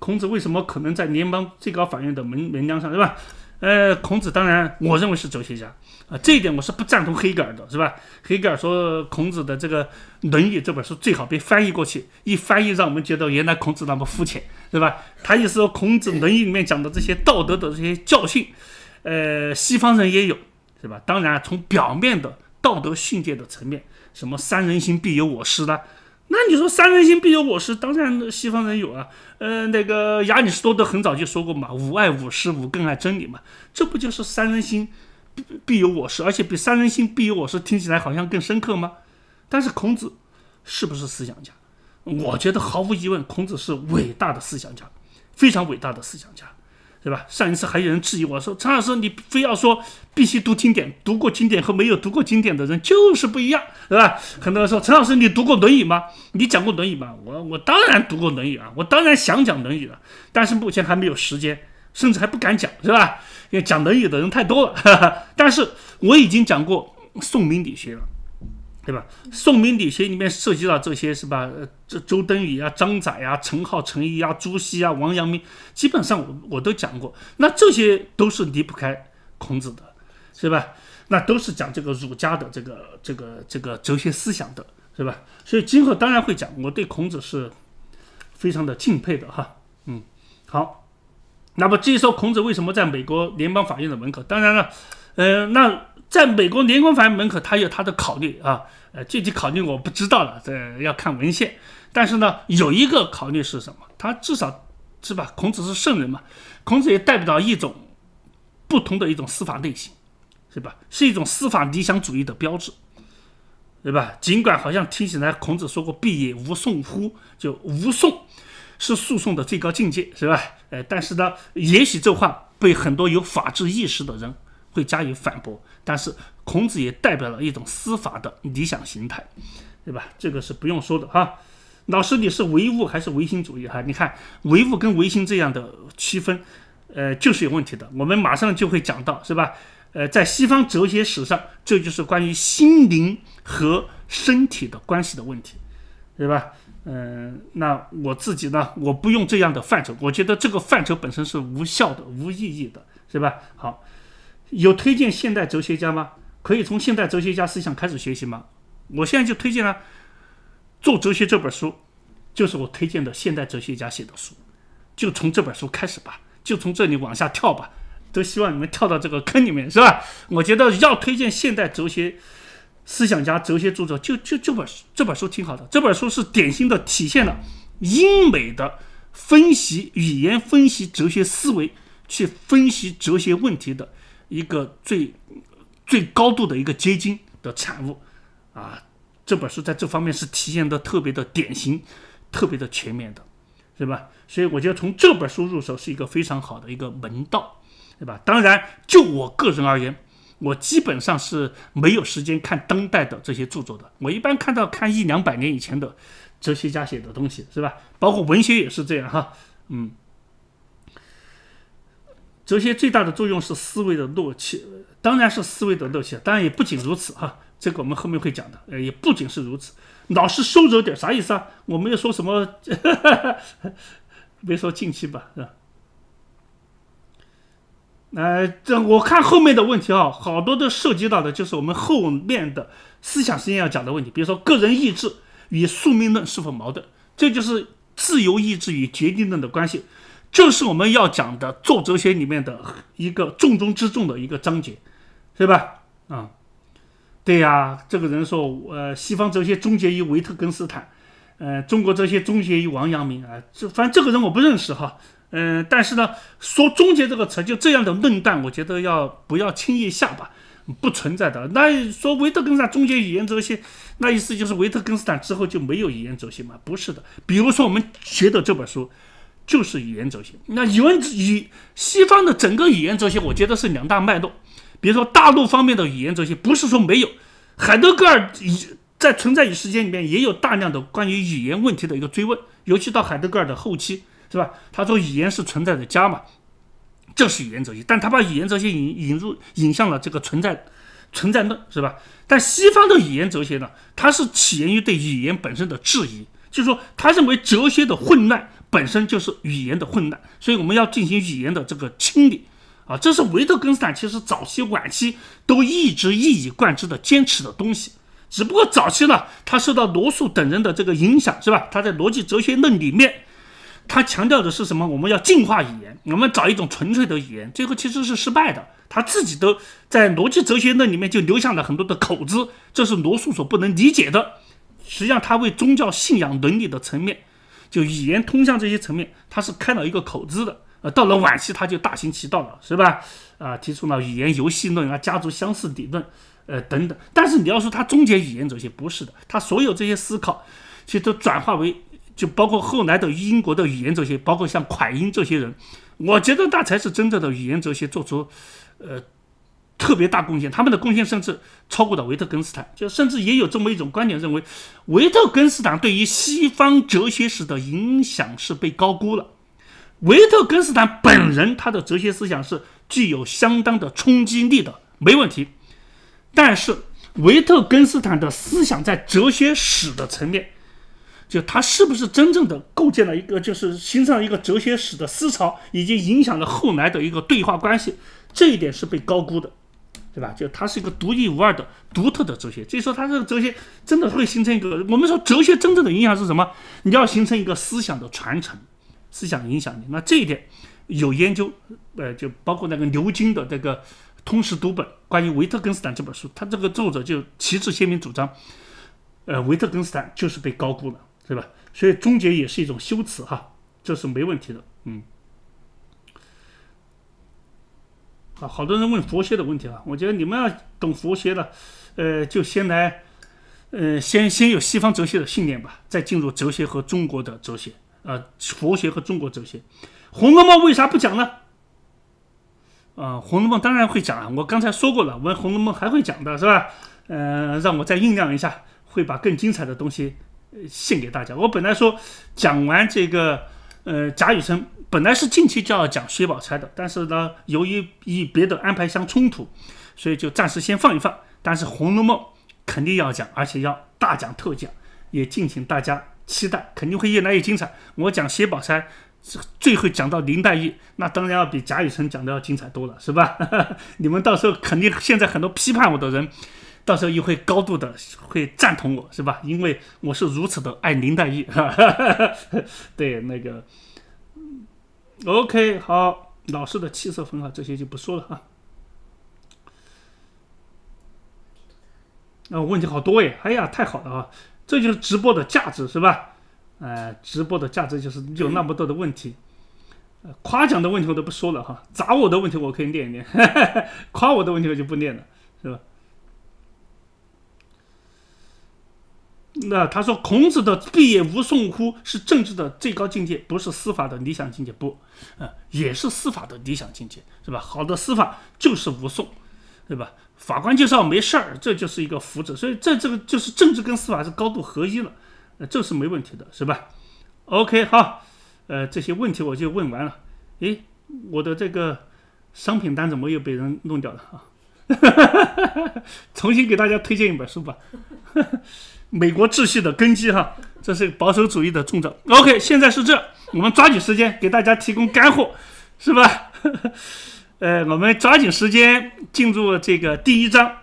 孔子为什么可能在联邦最高法院的门门梁上，对吧？呃，孔子当然我认为是哲学家啊，这一点我是不赞同黑格尔的，是吧？黑格尔说孔子的这个《论语》这本书最好别翻译过去，一翻译让我们觉得原来孔子那么肤浅，是吧？他意思说孔子《论语》里面讲的这些道德的这些教训，呃，西方人也有，是吧？当然从表面的。道德训诫的层面，什么“三人行必有我师”呢？那你说“三人行必有我师”，当然西方人有啊。呃，那个亚里士多德很早就说过嘛，“吾爱吾师，吾更爱真理”嘛，这不就是“三人行必有我师”，而且比“三人行必有我师”听起来好像更深刻吗？但是孔子是不是思想家？我觉得毫无疑问，孔子是伟大的思想家，非常伟大的思想家，对吧？上一次还有人质疑我说：“陈老师，你非要说。”必须读经典，读过经典和没有读过经典的人就是不一样，对吧？很多人说陈老师，你读过《论语》吗？你讲过《论语》吗？我我当然读过《论语》啊，我当然想讲《论语》了，但是目前还没有时间，甚至还不敢讲，是吧？因为讲《论语》的人太多了。但是我已经讲过宋明理学了，对吧？宋明理学里面涉及到这些，是吧？这周登禹啊、张载啊、程颢、程颐啊、朱熹啊、王阳明，基本上我我都讲过。那这些都是离不开孔子的。是吧？那都是讲这个儒家的这个这个这个哲学思想的，是吧？所以今后当然会讲，我对孔子是非常的敬佩的哈。嗯，好。那么至于说孔子为什么在美国联邦法院的门口？当然了，呃，那在美国联邦法院门口，他有他的考虑啊。呃，具体考虑我不知道了，这要看文献。但是呢，有一个考虑是什么？他至少是吧？孔子是圣人嘛？孔子也代表一种不同的一种司法类型。对吧？是一种司法理想主义的标志，对吧？尽管好像听起来孔子说过“必也无讼乎”，就无讼是诉讼的最高境界，是吧？呃，但是呢，也许这话被很多有法治意识的人会加以反驳。但是孔子也代表了一种司法的理想形态，对吧？这个是不用说的哈。老师，你是唯物还是唯心主义哈？你看唯物跟唯心这样的区分，呃，就是有问题的。我们马上就会讲到，是吧？呃，在西方哲学史上，这就是关于心灵和身体的关系的问题，对吧？嗯，那我自己呢，我不用这样的范畴，我觉得这个范畴本身是无效的、无意义的，是吧？好，有推荐现代哲学家吗？可以从现代哲学家思想开始学习吗？我现在就推荐了《做哲学》这本书，就是我推荐的现代哲学家写的书，就从这本书开始吧，就从这里往下跳吧。都希望你们跳到这个坑里面，是吧？我觉得要推荐现代哲学思想家哲学著作，就就这本这本书挺好的。这本书是典型的体现了英美的分析语言分析哲学思维去分析哲学问题的一个最最高度的一个结晶的产物，啊，这本书在这方面是体现的特别的典型，特别的全面的，是吧？所以我觉得从这本书入手是一个非常好的一个门道。对吧？当然，就我个人而言，我基本上是没有时间看当代的这些著作的。我一般看到看一两百年以前的哲学家写的东西，是吧？包括文学也是这样哈。嗯，哲学最大的作用是思维的默契，当然是思维的默契。当然也不仅如此哈，这个我们后面会讲的。呃，也不仅是如此。老师收着点，啥意思啊？我没有说什么，没说近期吧，是吧？呃，这我看后面的问题啊，好多都涉及到的就是我们后面的思想实验要讲的问题，比如说个人意志与宿命论是否矛盾，这就是自由意志与决定论的关系，这是我们要讲的做哲学里面的一个重中之重的一个章节，是吧？啊，对呀，这个人说，呃，西方哲学终结于维特根斯坦，呃，中国哲学终结于王阳明啊，这反正这个人我不认识哈。嗯，但是呢，说终结这个词，就这样的论断，我觉得要不要轻易下吧？不存在的。那说维特根斯坦终结语言哲学，那意思就是维特根斯坦之后就没有语言哲学吗？不是的。比如说我们学的这本书，就是语言哲学。那语文语西方的整个语言哲学，我觉得是两大脉络。比如说大陆方面的语言哲学，不是说没有。海德格尔以在《存在与时间》里面也有大量的关于语言问题的一个追问，尤其到海德格尔的后期。对吧？他说语言是存在的家嘛，这是语言哲学。但他把语言哲学引引入引向了这个存在，存在论是吧？但西方的语言哲学呢，它是起源于对语言本身的质疑，就是说他认为哲学的混乱本身就是语言的混乱，所以我们要进行语言的这个清理啊。这是维特根斯坦其实早期、晚期都一直一以贯之的坚持的东西。只不过早期呢，他受到罗素等人的这个影响是吧？他在《逻辑哲学论》里面。他强调的是什么？我们要进化语言，我们找一种纯粹的语言，最后其实是失败的。他自己都在逻辑哲学论里面就留下了很多的口子，这是罗素所不能理解的。实际上，他为宗教信仰伦理的层面，就语言通向这些层面，他是开了一个口子的。呃，到了晚期他就大行其道了，是吧？啊，提出了语言游戏论啊，家族相似理论，呃等等。但是你要说他终结语言哲学，不是的，他所有这些思考，其实都转化为。就包括后来的英国的语言哲学，包括像蒯因这些人，我觉得那才是真正的语言哲学做出，呃，特别大贡献。他们的贡献甚至超过了维特根斯坦。就甚至也有这么一种观点，认为维特根斯坦对于西方哲学史的影响是被高估了。维特根斯坦本人他的哲学思想是具有相当的冲击力的，没问题。但是维特根斯坦的思想在哲学史的层面。就他是不是真正的构建了一个，就是形成一个哲学史的思潮，以及影响了后来的一个对话关系，这一点是被高估的，对吧？就它是一个独一无二的、独特的哲学。所以说，他这个哲学真的会形成一个。我们说哲学真正的影响是什么？你要形成一个思想的传承，思想影响力。那这一点有研究，呃，就包括那个牛津的这个通识读本，关于维特根斯坦这本书，他这个作者就旗帜鲜明主张，呃，维特根斯坦就是被高估了。对吧？所以终结也是一种修辞哈，这是没问题的。嗯，啊，好多人问佛学的问题啊，我觉得你们要懂佛学的，呃，就先来，呃，先先有西方哲学的信念吧，再进入哲学和中国的哲学，呃，佛学和中国哲学，《红楼梦》为啥不讲呢？啊，《红楼梦》当然会讲啊，我刚才说过了，我们《红楼梦》还会讲的，是吧？嗯，让我再酝酿一下，会把更精彩的东西。献给大家。我本来说讲完这个，呃，贾雨村本来是近期就要讲薛宝钗的，但是呢，由于与别的安排相冲突，所以就暂时先放一放。但是《红楼梦》肯定要讲，而且要大讲特讲，也敬请大家期待，肯定会越来越精彩。我讲薛宝钗最后讲到林黛玉，那当然要比贾雨村讲的要精彩多了，是吧？你们到时候肯定，现在很多批判我的人。到时候又会高度的会赞同我是吧？因为我是如此的爱林黛玉，对那个，OK，好，老师的气色很啊，这些就不说了哈。那问题好多哎，哎呀，太好了啊，这就是直播的价值是吧？呃，直播的价值就是有那么多的问题，夸奖的问题我都不说了哈，砸我的问题我可以念一念，夸我的问题我就不念了。那他说，孔子的“必也无讼乎”是政治的最高境界，不是司法的理想境界。不，嗯，也是司法的理想境界，是吧？好的司法就是无讼，对吧？法官介绍没事儿，这就是一个福祉。所以这这个就是政治跟司法是高度合一了，呃，这是没问题的，是吧？OK，好，呃，这些问题我就问完了。诶，我的这个商品单怎么又被人弄掉了啊！重新给大家推荐一本书吧。美国秩序的根基，哈，这是保守主义的重招。OK，现在是这，我们抓紧时间给大家提供干货，是吧？呃，我们抓紧时间进入这个第一章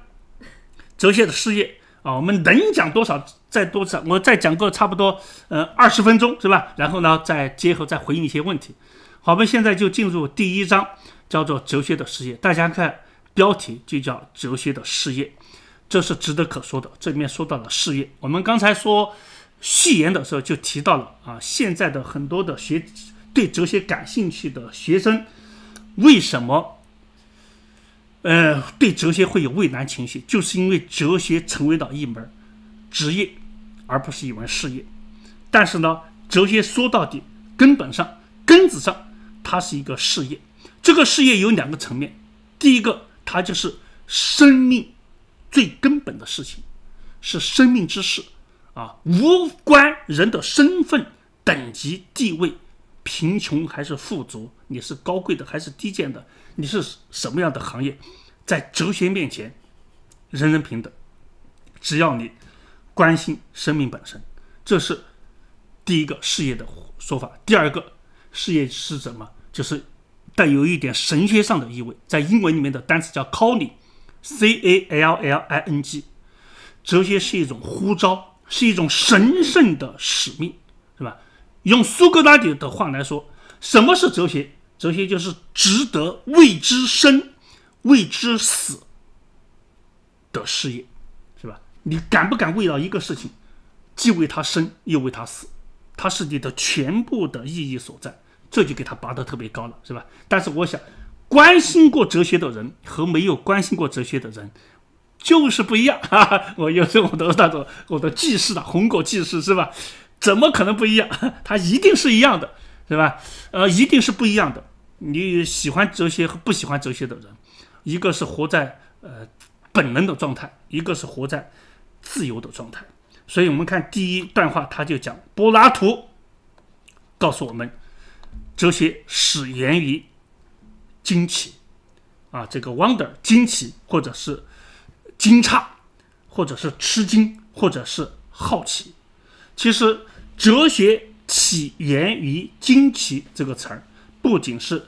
哲学的事业啊，我们能讲多少再多少，我再讲够差不多，呃，二十分钟是吧？然后呢，再结合再回应一些问题。好，我们现在就进入第一章，叫做哲学的事业。大家看标题就叫哲学的事业。这是值得可说的。这面说到了事业，我们刚才说序言的时候就提到了啊。现在的很多的学对哲学感兴趣的学生，为什么呃对哲学会有畏难情绪？就是因为哲学成为了一门职业，而不是一门事业。但是呢，哲学说到底，根本上、根子上，它是一个事业。这个事业有两个层面，第一个，它就是生命。最根本的事情是生命之事，啊，无关人的身份、等级、地位、贫穷还是富足，你是高贵的还是低贱的，你是什么样的行业，在哲学面前，人人平等。只要你关心生命本身，这是第一个事业的说法。第二个事业是什么？就是带有一点神学上的意味，在英文里面的单词叫 calling。C A L L I N G，哲学是一种呼召，是一种神圣的使命，是吧？用苏格拉底的话来说，什么是哲学？哲学就是值得为之生，为之死的事业，是吧？你敢不敢为了一个事情，既为他生，又为他死？他是你的全部的意义所在，这就给他拔得特别高了，是吧？但是我想。关心过哲学的人和没有关心过哲学的人，就是不一样。哈哈，我有时候我都那种，我的记事啊，红果记事是吧？怎么可能不一样？它一定是一样的，是吧？呃，一定是不一样的。你喜欢哲学和不喜欢哲学的人，一个是活在呃本能的状态，一个是活在自由的状态。所以我们看第一段话，他就讲柏拉图告诉我们，哲学始源于。惊奇啊，这个 wonder，惊奇或者是惊诧，或者是吃惊，或者是好奇。其实，哲学起源于惊奇这个词儿，不仅是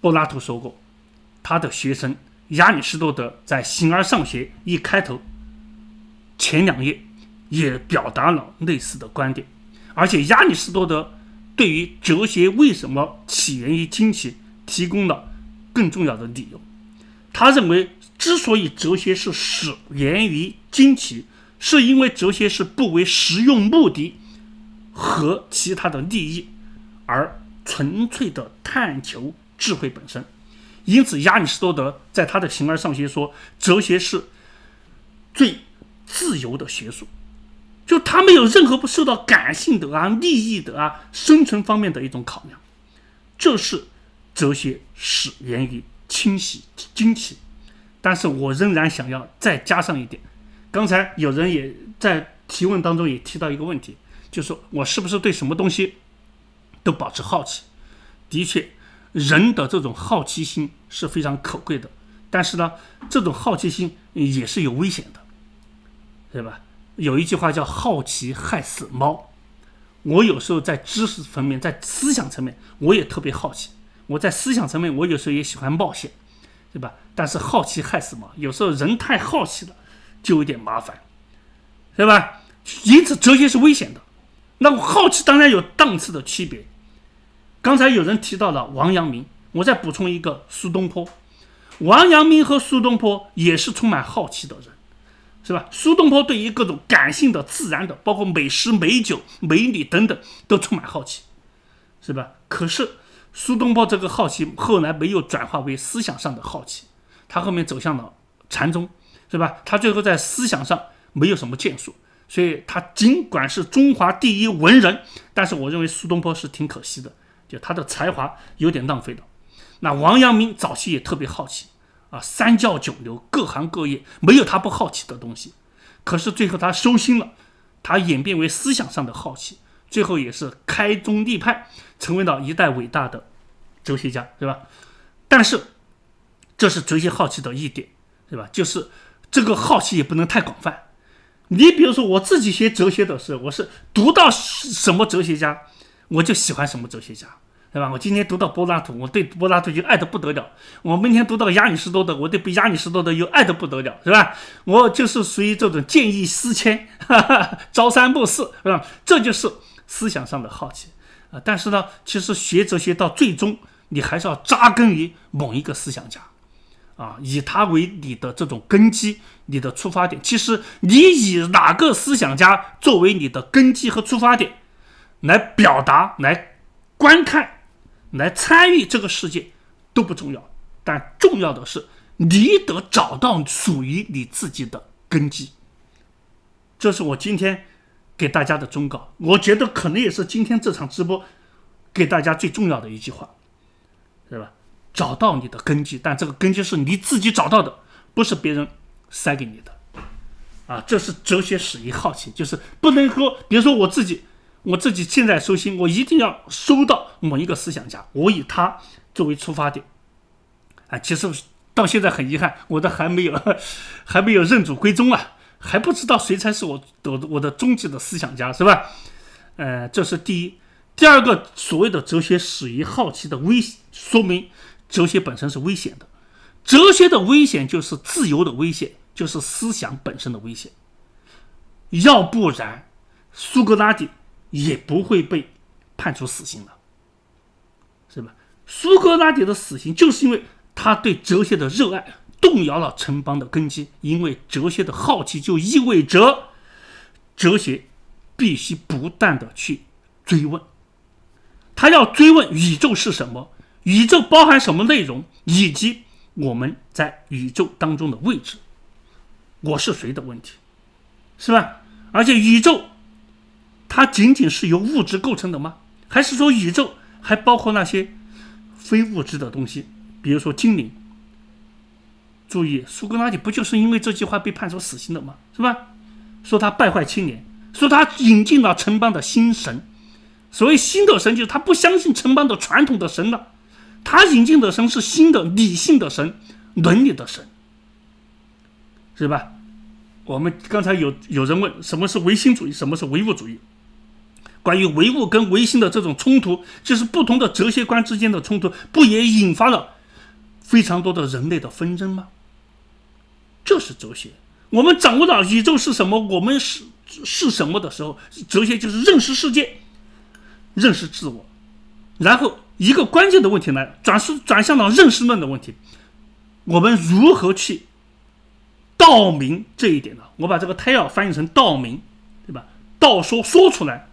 柏拉图说过，他的学生亚里士多德在《形而上学》一开头前两页也表达了类似的观点。而且，亚里士多德对于哲学为什么起源于惊奇提供了。更重要的理由，他认为，之所以哲学是始源于惊奇，是因为哲学是不为实用目的和其他的利益，而纯粹的探求智慧本身。因此，亚里士多德在他的《形而上学》说，哲学是最自由的学术，就他没有任何不受到感性的啊、利益的啊、生存方面的一种考量，这是。哲学始源于清洗惊奇，但是我仍然想要再加上一点。刚才有人也在提问当中也提到一个问题，就是我是不是对什么东西都保持好奇？的确，人的这种好奇心是非常可贵的，但是呢，这种好奇心也是有危险的，对吧？有一句话叫“好奇害死猫”。我有时候在知识层面、在思想层面，我也特别好奇。我在思想层面，我有时候也喜欢冒险，对吧？但是好奇害死猫，有时候人太好奇了就有点麻烦，对吧？因此，哲学是危险的。那我好奇当然有档次的区别。刚才有人提到了王阳明，我再补充一个苏东坡。王阳明和苏东坡也是充满好奇的人，是吧？苏东坡对于各种感性的、自然的，包括美食、美酒、美女等等，都充满好奇，是吧？可是。苏东坡这个好奇后来没有转化为思想上的好奇，他后面走向了禅宗，是吧？他最后在思想上没有什么建树，所以他尽管是中华第一文人，但是我认为苏东坡是挺可惜的，就他的才华有点浪费的。那王阳明早期也特别好奇啊，三教九流、各行各业没有他不好奇的东西，可是最后他收心了，他演变为思想上的好奇。最后也是开宗立派，成为了一代伟大的哲学家，对吧？但是这是哲学好奇的一点，对吧？就是这个好奇也不能太广泛。你比如说我自己学哲学的时候，我是读到什么哲学家，我就喜欢什么哲学家，对吧？我今天读到柏拉图，我对柏拉图就爱得不得了；我明天读到亚里士多德，我对亚里士多德又爱得不得了，是吧？我就是属于这种见异思迁、哈哈，朝三暮四，是吧？这就是。思想上的好奇，啊，但是呢，其实学哲学到最终，你还是要扎根于某一个思想家，啊，以他为你的这种根基、你的出发点。其实你以哪个思想家作为你的根基和出发点，来表达、来观看、来参与这个世界都不重要，但重要的是你得找到属于你自己的根基。这是我今天。给大家的忠告，我觉得可能也是今天这场直播给大家最重要的一句话，是吧？找到你的根基，但这个根基是你自己找到的，不是别人塞给你的。啊，这是哲学史一号题，就是不能说，比如说我自己，我自己现在收心，我一定要收到某一个思想家，我以他作为出发点。啊，其实到现在很遗憾，我都还没有，还没有认祖归宗啊。还不知道谁才是我的我的终极的思想家是吧？呃，这是第一。第二个所谓的哲学始于好奇的危，说明哲学本身是危险的。哲学的危险就是自由的危险，就是思想本身的危险。要不然，苏格拉底也不会被判处死刑了，是吧？苏格拉底的死刑就是因为他对哲学的热爱。动摇了城邦的根基，因为哲学的好奇就意味着，哲学必须不断的去追问，他要追问宇宙是什么，宇宙包含什么内容，以及我们在宇宙当中的位置，我是谁的问题，是吧？而且宇宙，它仅仅是由物质构成的吗？还是说宇宙还包括那些非物质的东西，比如说精灵？注意，苏格拉底不就是因为这句话被判处死刑的吗？是吧？说他败坏青年，说他引进了城邦的新神。所谓新的神，就是他不相信城邦的传统的神了，他引进的神是新的理性的神、伦理的神，是吧？我们刚才有有人问什么是唯心主义，什么是唯物主义？关于唯物跟唯心的这种冲突，就是不同的哲学观之间的冲突，不也引发了非常多的人类的纷争吗？这是哲学，我们掌握了宇宙是什么，我们是是什么的时候，哲学就是认识世界，认识自我，然后一个关键的问题呢，转是转向了认识论的问题，我们如何去道明这一点呢？我把这个胎要翻译成“道明”，对吧？道说说出来，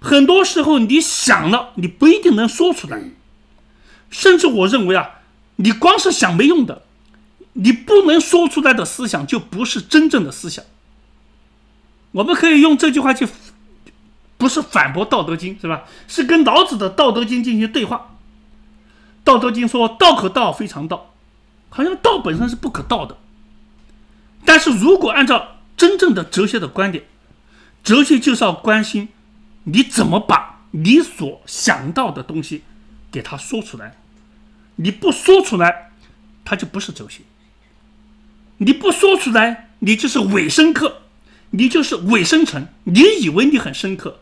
很多时候你想了，你不一定能说出来，甚至我认为啊，你光是想没用的。你不能说出来的思想就不是真正的思想。我们可以用这句话去，不是反驳《道德经》是吧？是跟老子的《道德经》进行对话。《道德经》说“道可道，非常道”，好像道本身是不可道的。但是如果按照真正的哲学的观点，哲学就是要关心你怎么把你所想到的东西给他说出来。你不说出来，他就不是哲学。你不说出来，你就是伪深刻，你就是伪深沉。你以为你很深刻，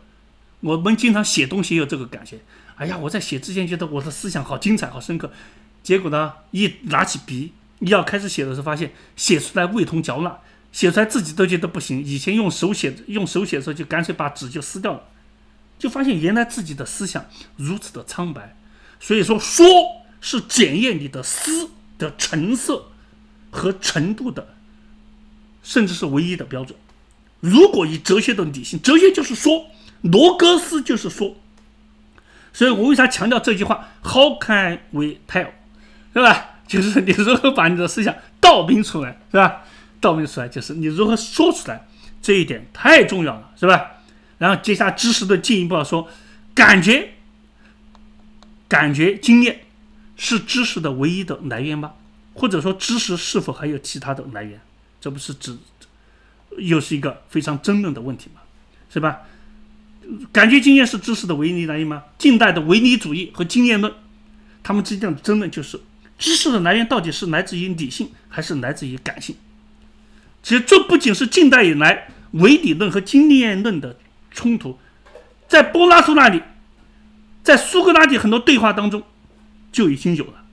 我们经常写东西有这个感觉。哎呀，我在写之前觉得我的思想好精彩、好深刻，结果呢，一拿起笔要开始写的时候，发现写出来味同嚼蜡，写出来自己都觉得不行。以前用手写，用手写的时候就干脆把纸就撕掉了，就发现原来自己的思想如此的苍白。所以说，说是检验你的思的成色。和程度的，甚至是唯一的标准。如果以哲学的理性，哲学就是说，罗格斯就是说，所以我为啥强调这句话？How can we tell，是吧？就是你如何把你的思想倒明出来，是吧？倒明出来就是你如何说出来，这一点太重要了，是吧？然后接下来知识的进一步说，感觉，感觉经验是知识的唯一的来源吗？或者说，知识是否还有其他的来源？这不是指又是一个非常争论的问题吗？是吧？感觉经验是知识的唯一来源吗？近代的唯理主义和经验论，他们之间的争论就是知识的来源到底是来自于理性还是来自于感性？其实，这不仅是近代以来唯理论和经验论的冲突，在柏拉图那里，在苏格拉底很多对话当中就已经有了。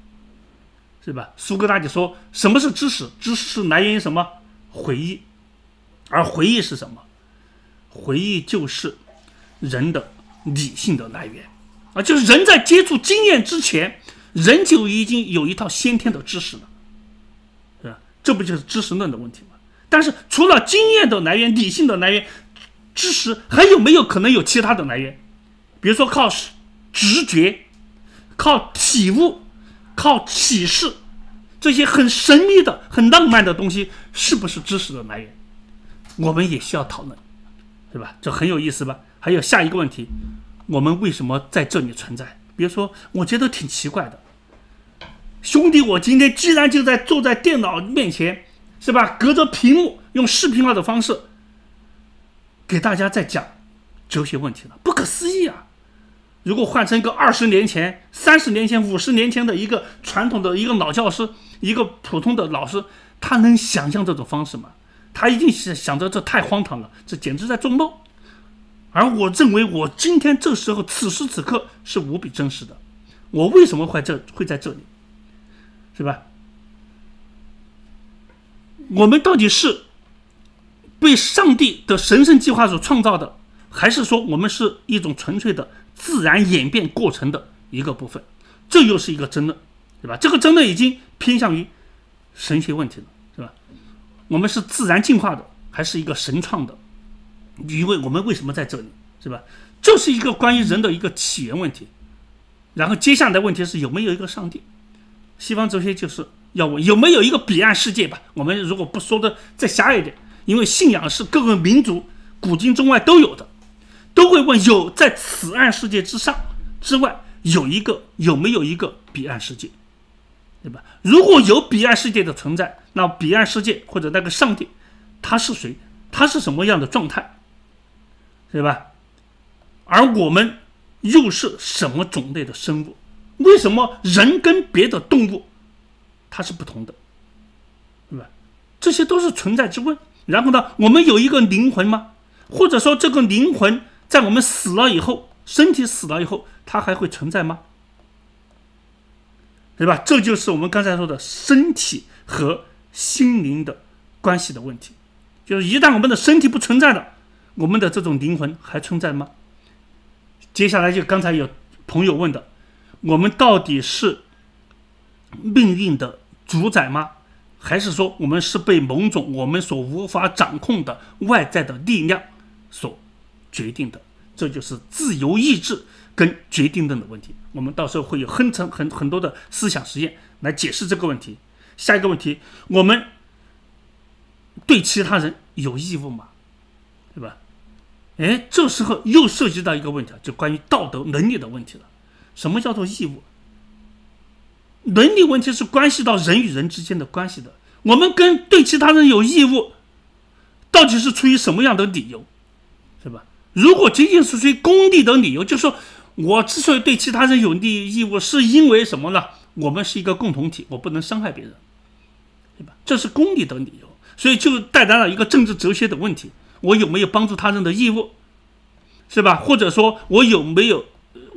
是吧？苏格拉底说：“什么是知识？知识来源于什么？回忆。而回忆是什么？回忆就是人的理性的来源啊！就是人在接触经验之前，人就已经有一套先天的知识了，是吧？这不就是知识论的问题吗？但是，除了经验的来源、理性的来源、知识，还有没有可能有其他的来源？比如说靠直觉、靠体悟。”靠启示，这些很神秘的、很浪漫的东西，是不是知识的来源？我们也需要讨论，对吧？这很有意思吧？还有下一个问题，我们为什么在这里存在？比如说，我觉得挺奇怪的。兄弟，我今天居然就在坐在电脑面前，是吧？隔着屏幕用视频号的方式，给大家在讲哲学问题了，不可思议啊！如果换成一个二十年前、三十年前、五十年前的一个传统的一个老教师、一个普通的老师，他能想象这种方式吗？他一定是想着这太荒唐了，这简直在做梦。而我认为，我今天这时候、此时此刻是无比真实的。我为什么会这会在这里，是吧？我们到底是被上帝的神圣计划所创造的，还是说我们是一种纯粹的？自然演变过程的一个部分，这又是一个争论，对吧？这个争论已经偏向于神学问题了，是吧？我们是自然进化的还是一个神创的？因为我们为什么在这里，是吧？这是一个关于人的一个起源问题。然后接下来问题是有没有一个上帝？西方哲学就是要问有没有一个彼岸世界吧？我们如果不说的再狭一点，因为信仰是各个民族古今中外都有的。都会问：有在此岸世界之上之外，有一个有没有一个彼岸世界，对吧？如果有彼岸世界的存在，那彼岸世界或者那个上帝，他是谁？他是什么样的状态，对吧？而我们又是什么种类的生物？为什么人跟别的动物它是不同的，对吧？这些都是存在之问。然后呢，我们有一个灵魂吗？或者说这个灵魂？在我们死了以后，身体死了以后，它还会存在吗？对吧？这就是我们刚才说的身体和心灵的关系的问题。就是一旦我们的身体不存在了，我们的这种灵魂还存在吗？接下来就刚才有朋友问的，我们到底是命运的主宰吗？还是说我们是被某种我们所无法掌控的外在的力量所？决定的，这就是自由意志跟决定论的问题。我们到时候会有很成很很多的思想实验来解释这个问题。下一个问题，我们对其他人有义务吗？对吧？哎，这时候又涉及到一个问题，就关于道德能力的问题了。什么叫做义务？伦理问题是关系到人与人之间的关系的。我们跟对其他人有义务，到底是出于什么样的理由，是吧？如果仅仅是于功利的理由，就是说我之所以对其他人有利益义务，是因为什么呢？我们是一个共同体，我不能伤害别人，对吧？这是功利的理由，所以就带来了一个政治哲学的问题：我有没有帮助他人的义务，是吧？或者说，我有没有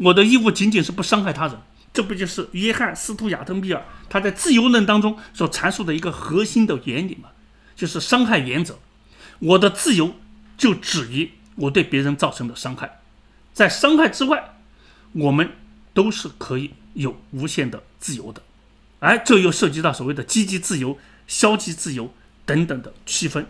我的义务仅仅是不伤害他人？这不就是约翰·斯图亚特·密尔他在《自由论》当中所阐述的一个核心的原理吗？就是伤害原则，我的自由就止于。我对别人造成的伤害，在伤害之外，我们都是可以有无限的自由的，哎，这又涉及到所谓的积极自由、消极自由等等的区分，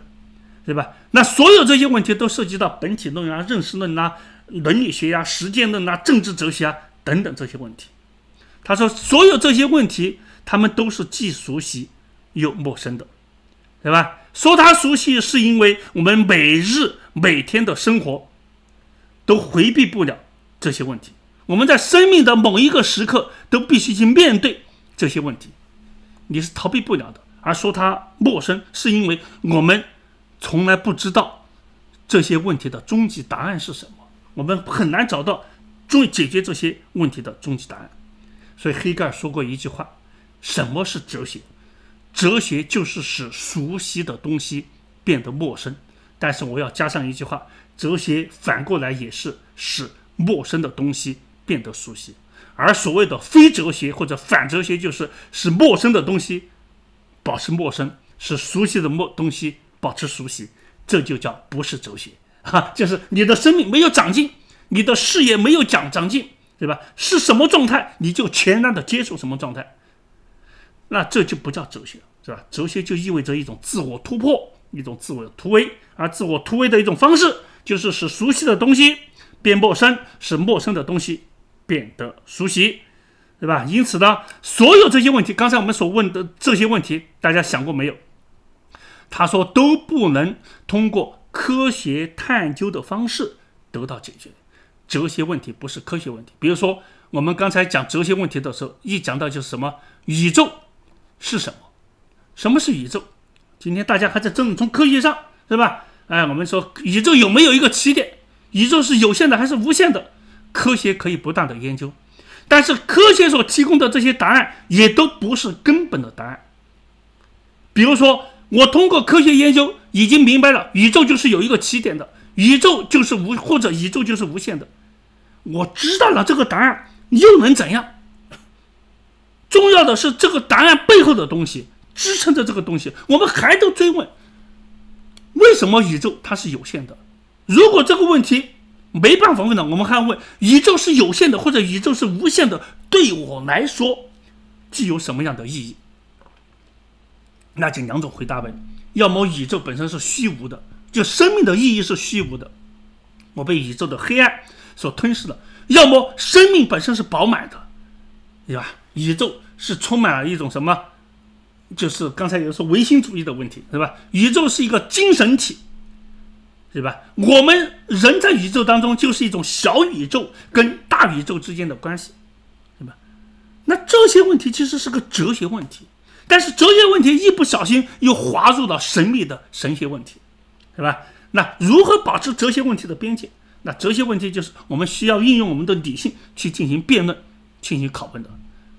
对吧？那所有这些问题都涉及到本体论啊、认识论啊、伦理学啊、实践论啊、政治哲学啊等等这些问题。他说，所有这些问题，他们都是既熟悉又陌生的，对吧？说他熟悉，是因为我们每日。每天的生活，都回避不了这些问题。我们在生命的某一个时刻，都必须去面对这些问题，你是逃避不了的。而说它陌生，是因为我们从来不知道这些问题的终极答案是什么，我们很难找到终解决这些问题的终极答案。所以黑格尔说过一句话：“什么是哲学？哲学就是使熟悉的东西变得陌生。”但是我要加上一句话：哲学反过来也是使陌生的东西变得熟悉，而所谓的非哲学或者反哲学，就是使陌生的东西保持陌生，使熟悉的陌东西保持熟悉，这就叫不是哲学啊！就是你的生命没有长进，你的事业没有长长进，对吧？是什么状态，你就全然的接受什么状态，那这就不叫哲学，是吧？哲学就意味着一种自我突破，一种自我突围。而自我突围的一种方式，就是使熟悉的东西变陌生，使陌生的东西变得熟悉，对吧？因此呢，所有这些问题，刚才我们所问的这些问题，大家想过没有？他说都不能通过科学探究的方式得到解决，哲学问题不是科学问题。比如说，我们刚才讲哲学问题的时候，一讲到就是什么宇宙是什么？什么是宇宙？今天大家还在争论，从科学上。是吧？哎，我们说宇宙有没有一个起点？宇宙是有限的还是无限的？科学可以不断的研究，但是科学所提供的这些答案也都不是根本的答案。比如说，我通过科学研究已经明白了宇宙就是有一个起点的，宇宙就是无或者宇宙就是无限的。我知道了这个答案又能怎样？重要的是这个答案背后的东西支撑着这个东西，我们还都追问。为什么宇宙它是有限的？如果这个问题没办法问呢？我们还要问：宇宙是有限的，或者宇宙是无限的？对我来说，具有什么样的意义？那就两种回答呗：要么宇宙本身是虚无的，就生命的意义是虚无的，我被宇宙的黑暗所吞噬了；要么生命本身是饱满的，对吧？宇宙是充满了一种什么？就是刚才有说唯心主义的问题是吧？宇宙是一个精神体，对吧？我们人在宇宙当中就是一种小宇宙跟大宇宙之间的关系，对吧？那这些问题其实是个哲学问题，但是哲学问题一不小心又滑入到神秘的神学问题，对吧？那如何保持哲学问题的边界？那哲学问题就是我们需要运用我们的理性去进行辩论、进行拷问的。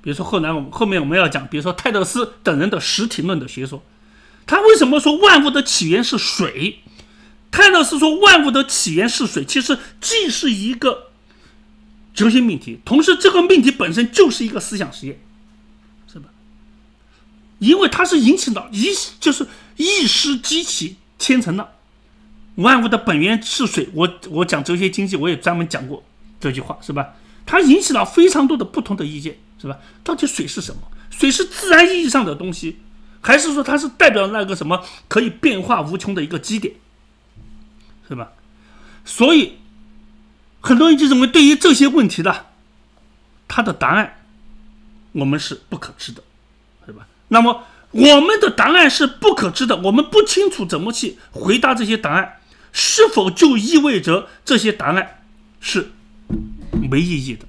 比如说，后来我们后面我们要讲，比如说泰勒斯等人的实体论的学说，他为什么说万物的起源是水？泰勒斯说万物的起源是水，其实既是一个哲学命题，同时这个命题本身就是一个思想实验，是吧？因为它是引起了，一就是一石激起千层浪，万物的本源是水。我我讲哲学经济，我也专门讲过这句话，是吧？它引起了非常多的不同的意见。是吧？到底水是什么？水是自然意义上的东西，还是说它是代表那个什么可以变化无穷的一个基点？是吧？所以很多人就认为，对于这些问题的它的答案，我们是不可知的，是吧？那么我们的答案是不可知的，我们不清楚怎么去回答这些答案，是否就意味着这些答案是没意义的？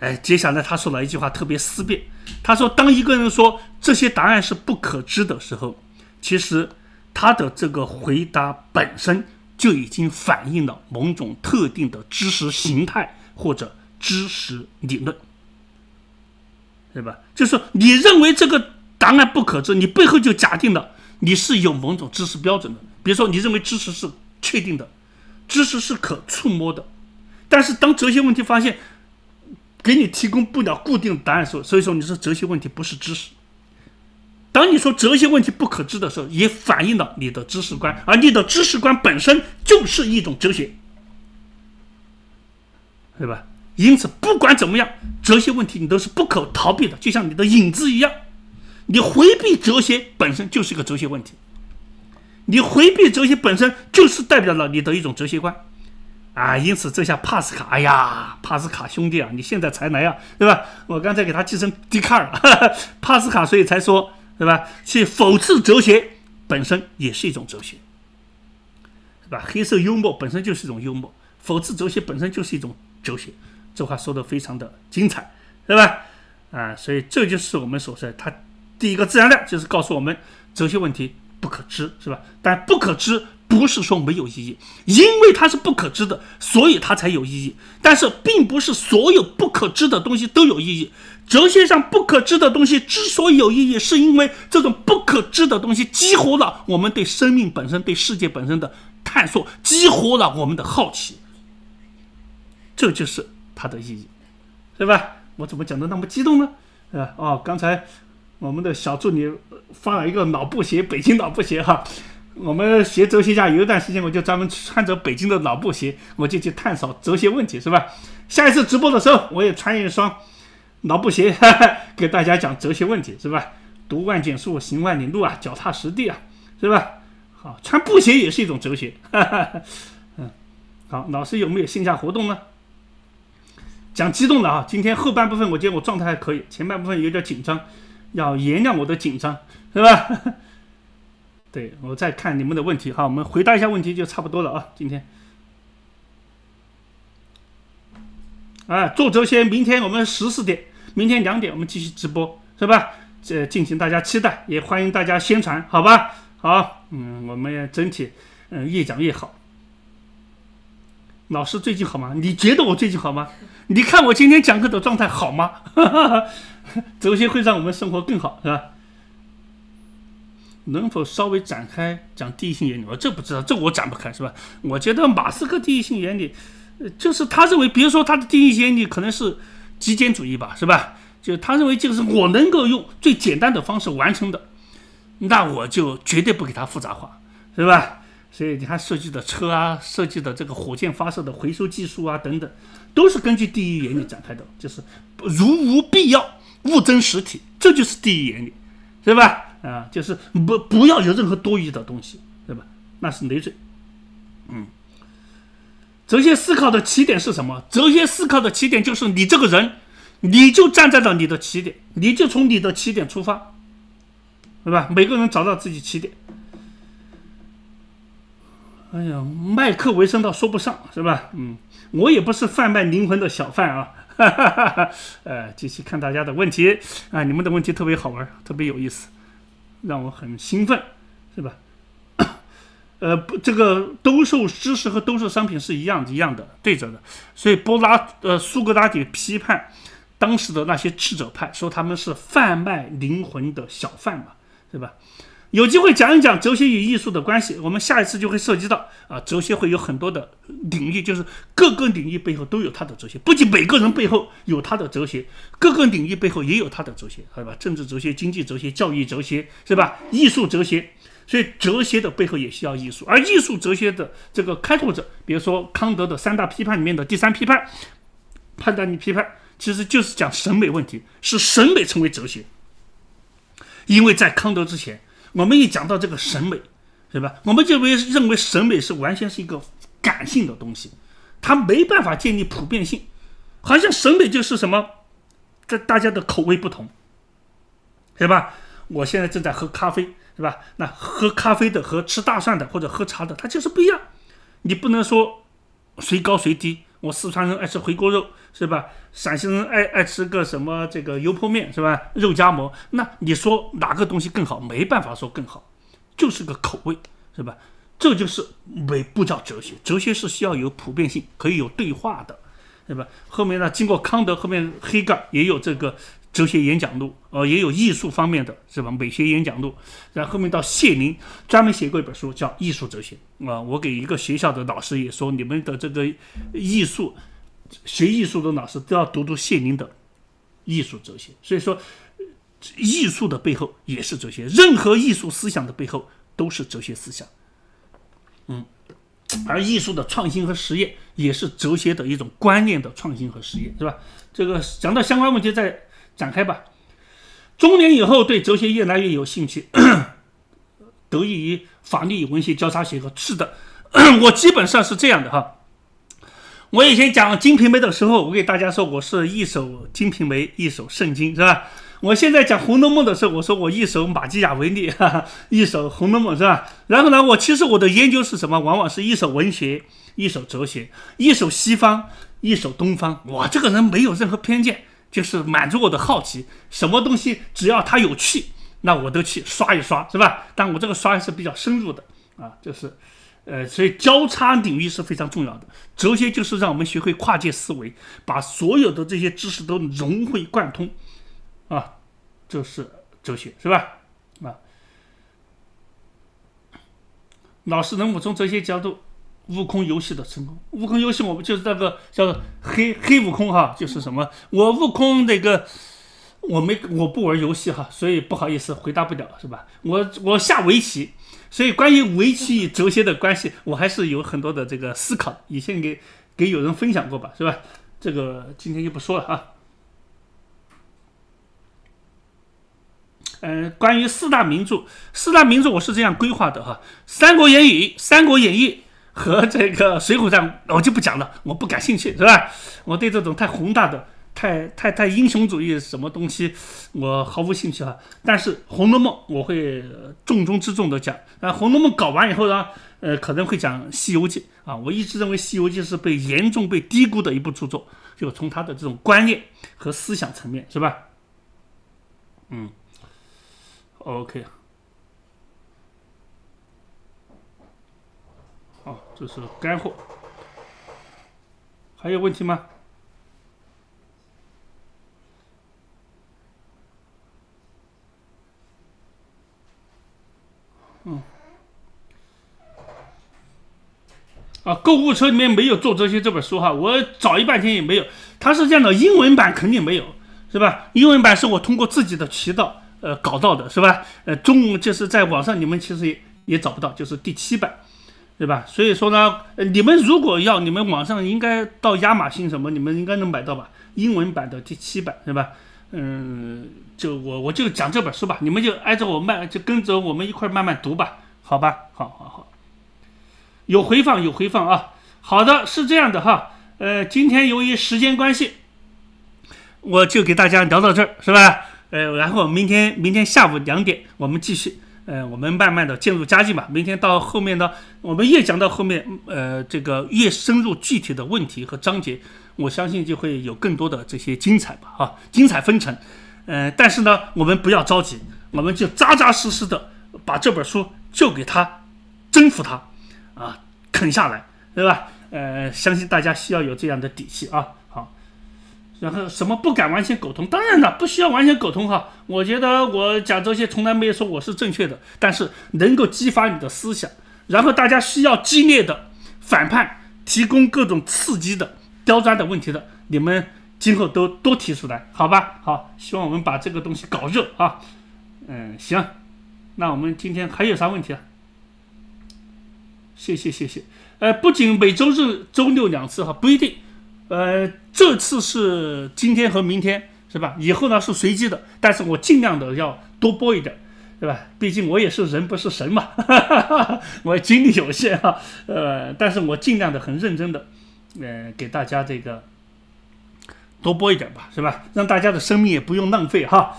哎，接下来他说了一句话特别思辨。他说：“当一个人说这些答案是不可知的时候，其实他的这个回答本身就已经反映了某种特定的知识形态或者知识理论，对吧？就是你认为这个答案不可知，你背后就假定了你是有某种知识标准的。比如说，你认为知识是确定的，知识是可触摸的，但是当哲学问题发现……”给你提供不了固定答案时，所以说你说哲学问题不是知识。当你说哲学问题不可知的时候，也反映了你的知识观，而你的知识观本身就是一种哲学，对吧？因此，不管怎么样，哲学问题你都是不可逃避的，就像你的影子一样。你回避哲学本身就是个哲学问题，你回避哲学本身就是代表了你的一种哲学观。啊，因此这下帕斯卡，哎呀，帕斯卡兄弟啊，你现在才来啊，对吧？我刚才给他记成笛卡尔，帕斯卡，所以才说，对吧？去讽刺哲学本身也是一种哲学，是吧？黑色幽默本身就是一种幽默，讽刺哲学本身就是一种哲学，这话说的非常的精彩，对吧？啊，所以这就是我们所说，他第一个自然量就是告诉我们哲学问题不可知，是吧？但不可知。不是说没有意义，因为它是不可知的，所以它才有意义。但是，并不是所有不可知的东西都有意义。哲学上不可知的东西之所以有意义，是因为这种不可知的东西激活了我们对生命本身、对世界本身的探索，激活了我们的好奇。这就是它的意义，对吧？我怎么讲的那么激动呢？啊啊！刚才我们的小助理发了一个脑布鞋，北京脑布鞋哈。我们学哲学家有一段时间，我就专门穿着北京的老布鞋，我就去探索哲学问题，是吧？下一次直播的时候，我也穿一双老布鞋哈哈，给大家讲哲学问题，是吧？读万卷书，行万里路啊，脚踏实地啊，是吧？好，穿布鞋也是一种哲学。哈哈。嗯，好，老师有没有线下活动呢？讲激动的啊！今天后半部分我觉得我状态还可以，前半部分有点紧张，要原谅我的紧张，是吧？对我再看你们的问题哈，我们回答一下问题就差不多了啊。今天啊，做轴线，明天我们十四点，明天两点我们继续直播，是吧？这敬请大家期待，也欢迎大家宣传，好吧？好，嗯，我们整体嗯越讲越好。老师最近好吗？你觉得我最近好吗？你看我今天讲课的状态好吗？哈哈哈，轴线会让我们生活更好，是吧？能否稍微展开讲第一性原理？我这不知道，这我展不开是吧？我觉得马斯克第一性原理，呃，就是他认为，比如说他的第一性原理可能是极简主义吧，是吧？就他认为这个是我能够用最简单的方式完成的，那我就绝对不给他复杂化，是吧？所以你看设计的车啊，设计的这个火箭发射的回收技术啊等等，都是根据第一原理展开的，就是如无必要，勿增实体，这就是第一原理，是吧？啊，就是不不要有任何多余的东西，对吧？那是累赘。嗯，哲学思考的起点是什么？哲学思考的起点就是你这个人，你就站在了你的起点，你就从你的起点出发，对吧？每个人找到自己起点。哎呀，麦克为生倒说不上，是吧？嗯，我也不是贩卖灵魂的小贩啊。哈哈哈哈，呃，继续看大家的问题啊，你们的问题特别好玩，特别有意思。让我很兴奋，是吧？呃，不，这个兜售知识和兜售商品是一样一样的对着的，所以波拉呃苏格拉底批判当时的那些智者派，说他们是贩卖灵魂的小贩嘛，对吧？有机会讲一讲哲学与艺术的关系，我们下一次就会涉及到啊，哲学会有很多的领域，就是各个领域背后都有它的哲学，不仅每个人背后有他的哲学，各个领域背后也有他的哲学，好吧？政治哲学、经济哲学、教育哲学，是吧？艺术哲学，所以哲学的背后也需要艺术，而艺术哲学的这个开拓者，比如说康德的三大批判里面的第三批判，判断力批判，其实就是讲审美问题，使审美成为哲学，因为在康德之前。我们一讲到这个审美，对吧？我们就会认为审美是完全是一个感性的东西，它没办法建立普遍性，好像审美就是什么，这大家的口味不同，对吧？我现在正在喝咖啡，是吧？那喝咖啡的和吃大蒜的或者喝茶的，它就是不一样，你不能说谁高谁低。我四川人爱吃回锅肉，是吧？陕西人爱爱吃个什么这个油泼面，是吧？肉夹馍，那你说哪个东西更好？没办法说更好，就是个口味，是吧？这就是没不叫哲学，哲学是需要有普遍性，可以有对话的，对吧？后面呢，经过康德，后面黑格尔也有这个。哲学演讲录，呃，也有艺术方面的，是吧？美学演讲录，然后面到谢林专门写过一本书叫《艺术哲学》啊。我给一个学校的老师也说，你们的这个艺术学艺术的老师都要读读谢林的《艺术哲学》。所以说，艺术的背后也是哲学，任何艺术思想的背后都是哲学思想。嗯，而艺术的创新和实验也是哲学的一种观念的创新和实验，是吧？这个讲到相关问题在。展开吧。中年以后对哲学越来越有兴趣，得益于法律与文学交叉学科。是的，我基本上是这样的哈。我以前讲《金瓶梅》的时候，我给大家说，我是一首《金瓶梅》，一首《圣经，是吧？我现在讲《红楼梦》的时候，我说我一首《马基雅维利》，一首《红楼梦》，是吧？然后呢，我其实我的研究是什么？往往是一首文学，一首哲学，一首西方，一首东方。我这个人没有任何偏见。就是满足我的好奇，什么东西只要它有趣，那我都去刷一刷，是吧？但我这个刷是比较深入的啊，就是，呃，所以交叉领域是非常重要的。哲学就是让我们学会跨界思维，把所有的这些知识都融会贯通，啊，这是哲学，是吧？啊，老师能补从哲学角度？悟空游戏的成功，悟空游戏，我们就是那个叫黑黑悟空哈，就是什么我悟空那个我没我不玩游戏哈，所以不好意思回答不了是吧？我我下围棋，所以关于围棋与哲学的关系，我还是有很多的这个思考，以前给给有人分享过吧，是吧？这个今天就不说了啊。嗯，关于四大名著，四大名著我是这样规划的哈，《三国演义》，《三国演义》。和这个《水浒传》，我就不讲了，我不感兴趣，是吧？我对这种太宏大的、太太太英雄主义什么东西，我毫无兴趣啊。但是《红楼梦》，我会重中之重的讲。那《红楼梦》搞完以后呢，呃，可能会讲《西游记》啊。我一直认为《西游记》是被严重被低估的一部著作，就从它的这种观念和思想层面，是吧？嗯，OK。这是干货，还有问题吗？嗯，啊，购物车里面没有做这些这本书哈，我找一半天也没有。它是这样的，英文版肯定没有，是吧？英文版是我通过自己的渠道呃搞到的，是吧？呃，中文就是在网上你们其实也也找不到，就是第七版。对吧？所以说呢，你们如果要，你们网上应该到亚马逊什么，你们应该能买到吧？英文版的第七版，对吧？嗯，就我我就讲这本书吧，你们就挨着我慢，就跟着我们一块慢慢读吧，好吧？好，好，好，有回放，有回放啊。好的，是这样的哈，呃，今天由于时间关系，我就给大家聊到这儿，是吧？呃，然后明天明天下午两点，我们继续。呃，我们慢慢的渐入佳境吧。明天到后面呢，我们越讲到后面，呃，这个越深入具体的问题和章节，我相信就会有更多的这些精彩吧，啊，精彩纷呈。嗯，但是呢，我们不要着急，我们就扎扎实实的把这本书就给它征服它，啊，啃下来，对吧？呃，相信大家需要有这样的底气啊。然后什么不敢完全苟同？当然了，不需要完全苟同哈。我觉得我讲这些从来没有说我是正确的，但是能够激发你的思想。然后大家需要激烈的反叛，提供各种刺激的、刁钻的问题的，你们今后都多提出来，好吧？好，希望我们把这个东西搞热啊。嗯，行，那我们今天还有啥问题？啊？谢谢谢谢。呃，不仅每周日、周六两次哈，不一定。呃，这次是今天和明天，是吧？以后呢是随机的，但是我尽量的要多播一点，对吧？毕竟我也是人不是神嘛，我精力有限哈。呃，但是我尽量的很认真的，嗯，给大家这个多播一点吧，是吧？让大家的生命也不用浪费哈。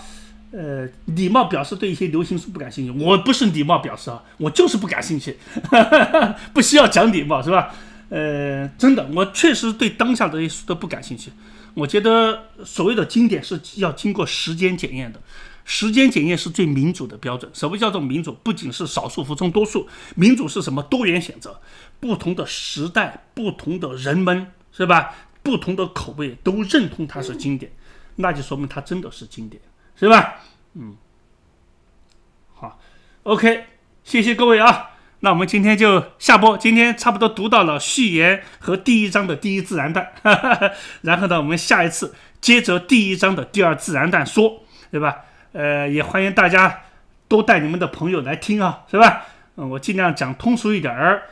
呃，礼貌表示对一些流行书不感兴趣，我不是礼貌表示啊，我就是不感兴趣，不需要讲礼貌是吧？呃，真的，我确实对当下的一些都不感兴趣。我觉得所谓的经典是要经过时间检验的，时间检验是最民主的标准。什么叫做民主？不仅是少数服从多数，民主是什么？多元选择，不同的时代、不同的人们，是吧？不同的口味都认同它是经典，那就说明它真的是经典，是吧？嗯，好，OK，谢谢各位啊。那我们今天就下播，今天差不多读到了序言和第一章的第一自然段，然后呢，我们下一次接着第一章的第二自然段说，对吧？呃，也欢迎大家多带你们的朋友来听啊，是吧？嗯，我尽量讲通俗一点儿，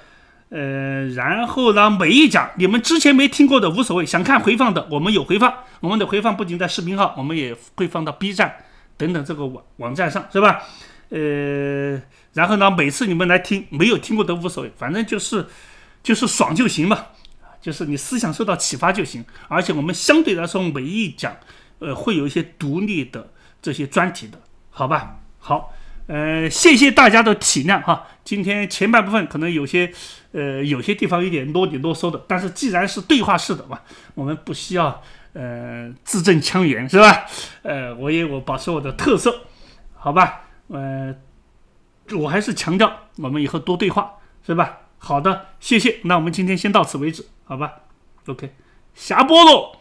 呃，然后呢，每一讲你们之前没听过的无所谓，想看回放的，我们有回放，我们的回放不仅在视频号，我们也会放到 B 站等等这个网网站上，是吧？呃。然后呢？每次你们来听，没有听过都无所谓，反正就是，就是爽就行嘛，就是你思想受到启发就行。而且我们相对来说每一讲，呃，会有一些独立的这些专题的，好吧？好，呃，谢谢大家的体谅哈。今天前半部分可能有些，呃，有些地方有点啰里啰嗦的，但是既然是对话式的嘛，我们不需要呃字正腔圆是吧？呃，我也我保持我的特色，好吧？嗯。我还是强调，我们以后多对话，是吧？好的，谢谢。那我们今天先到此为止，好吧？OK，下播喽。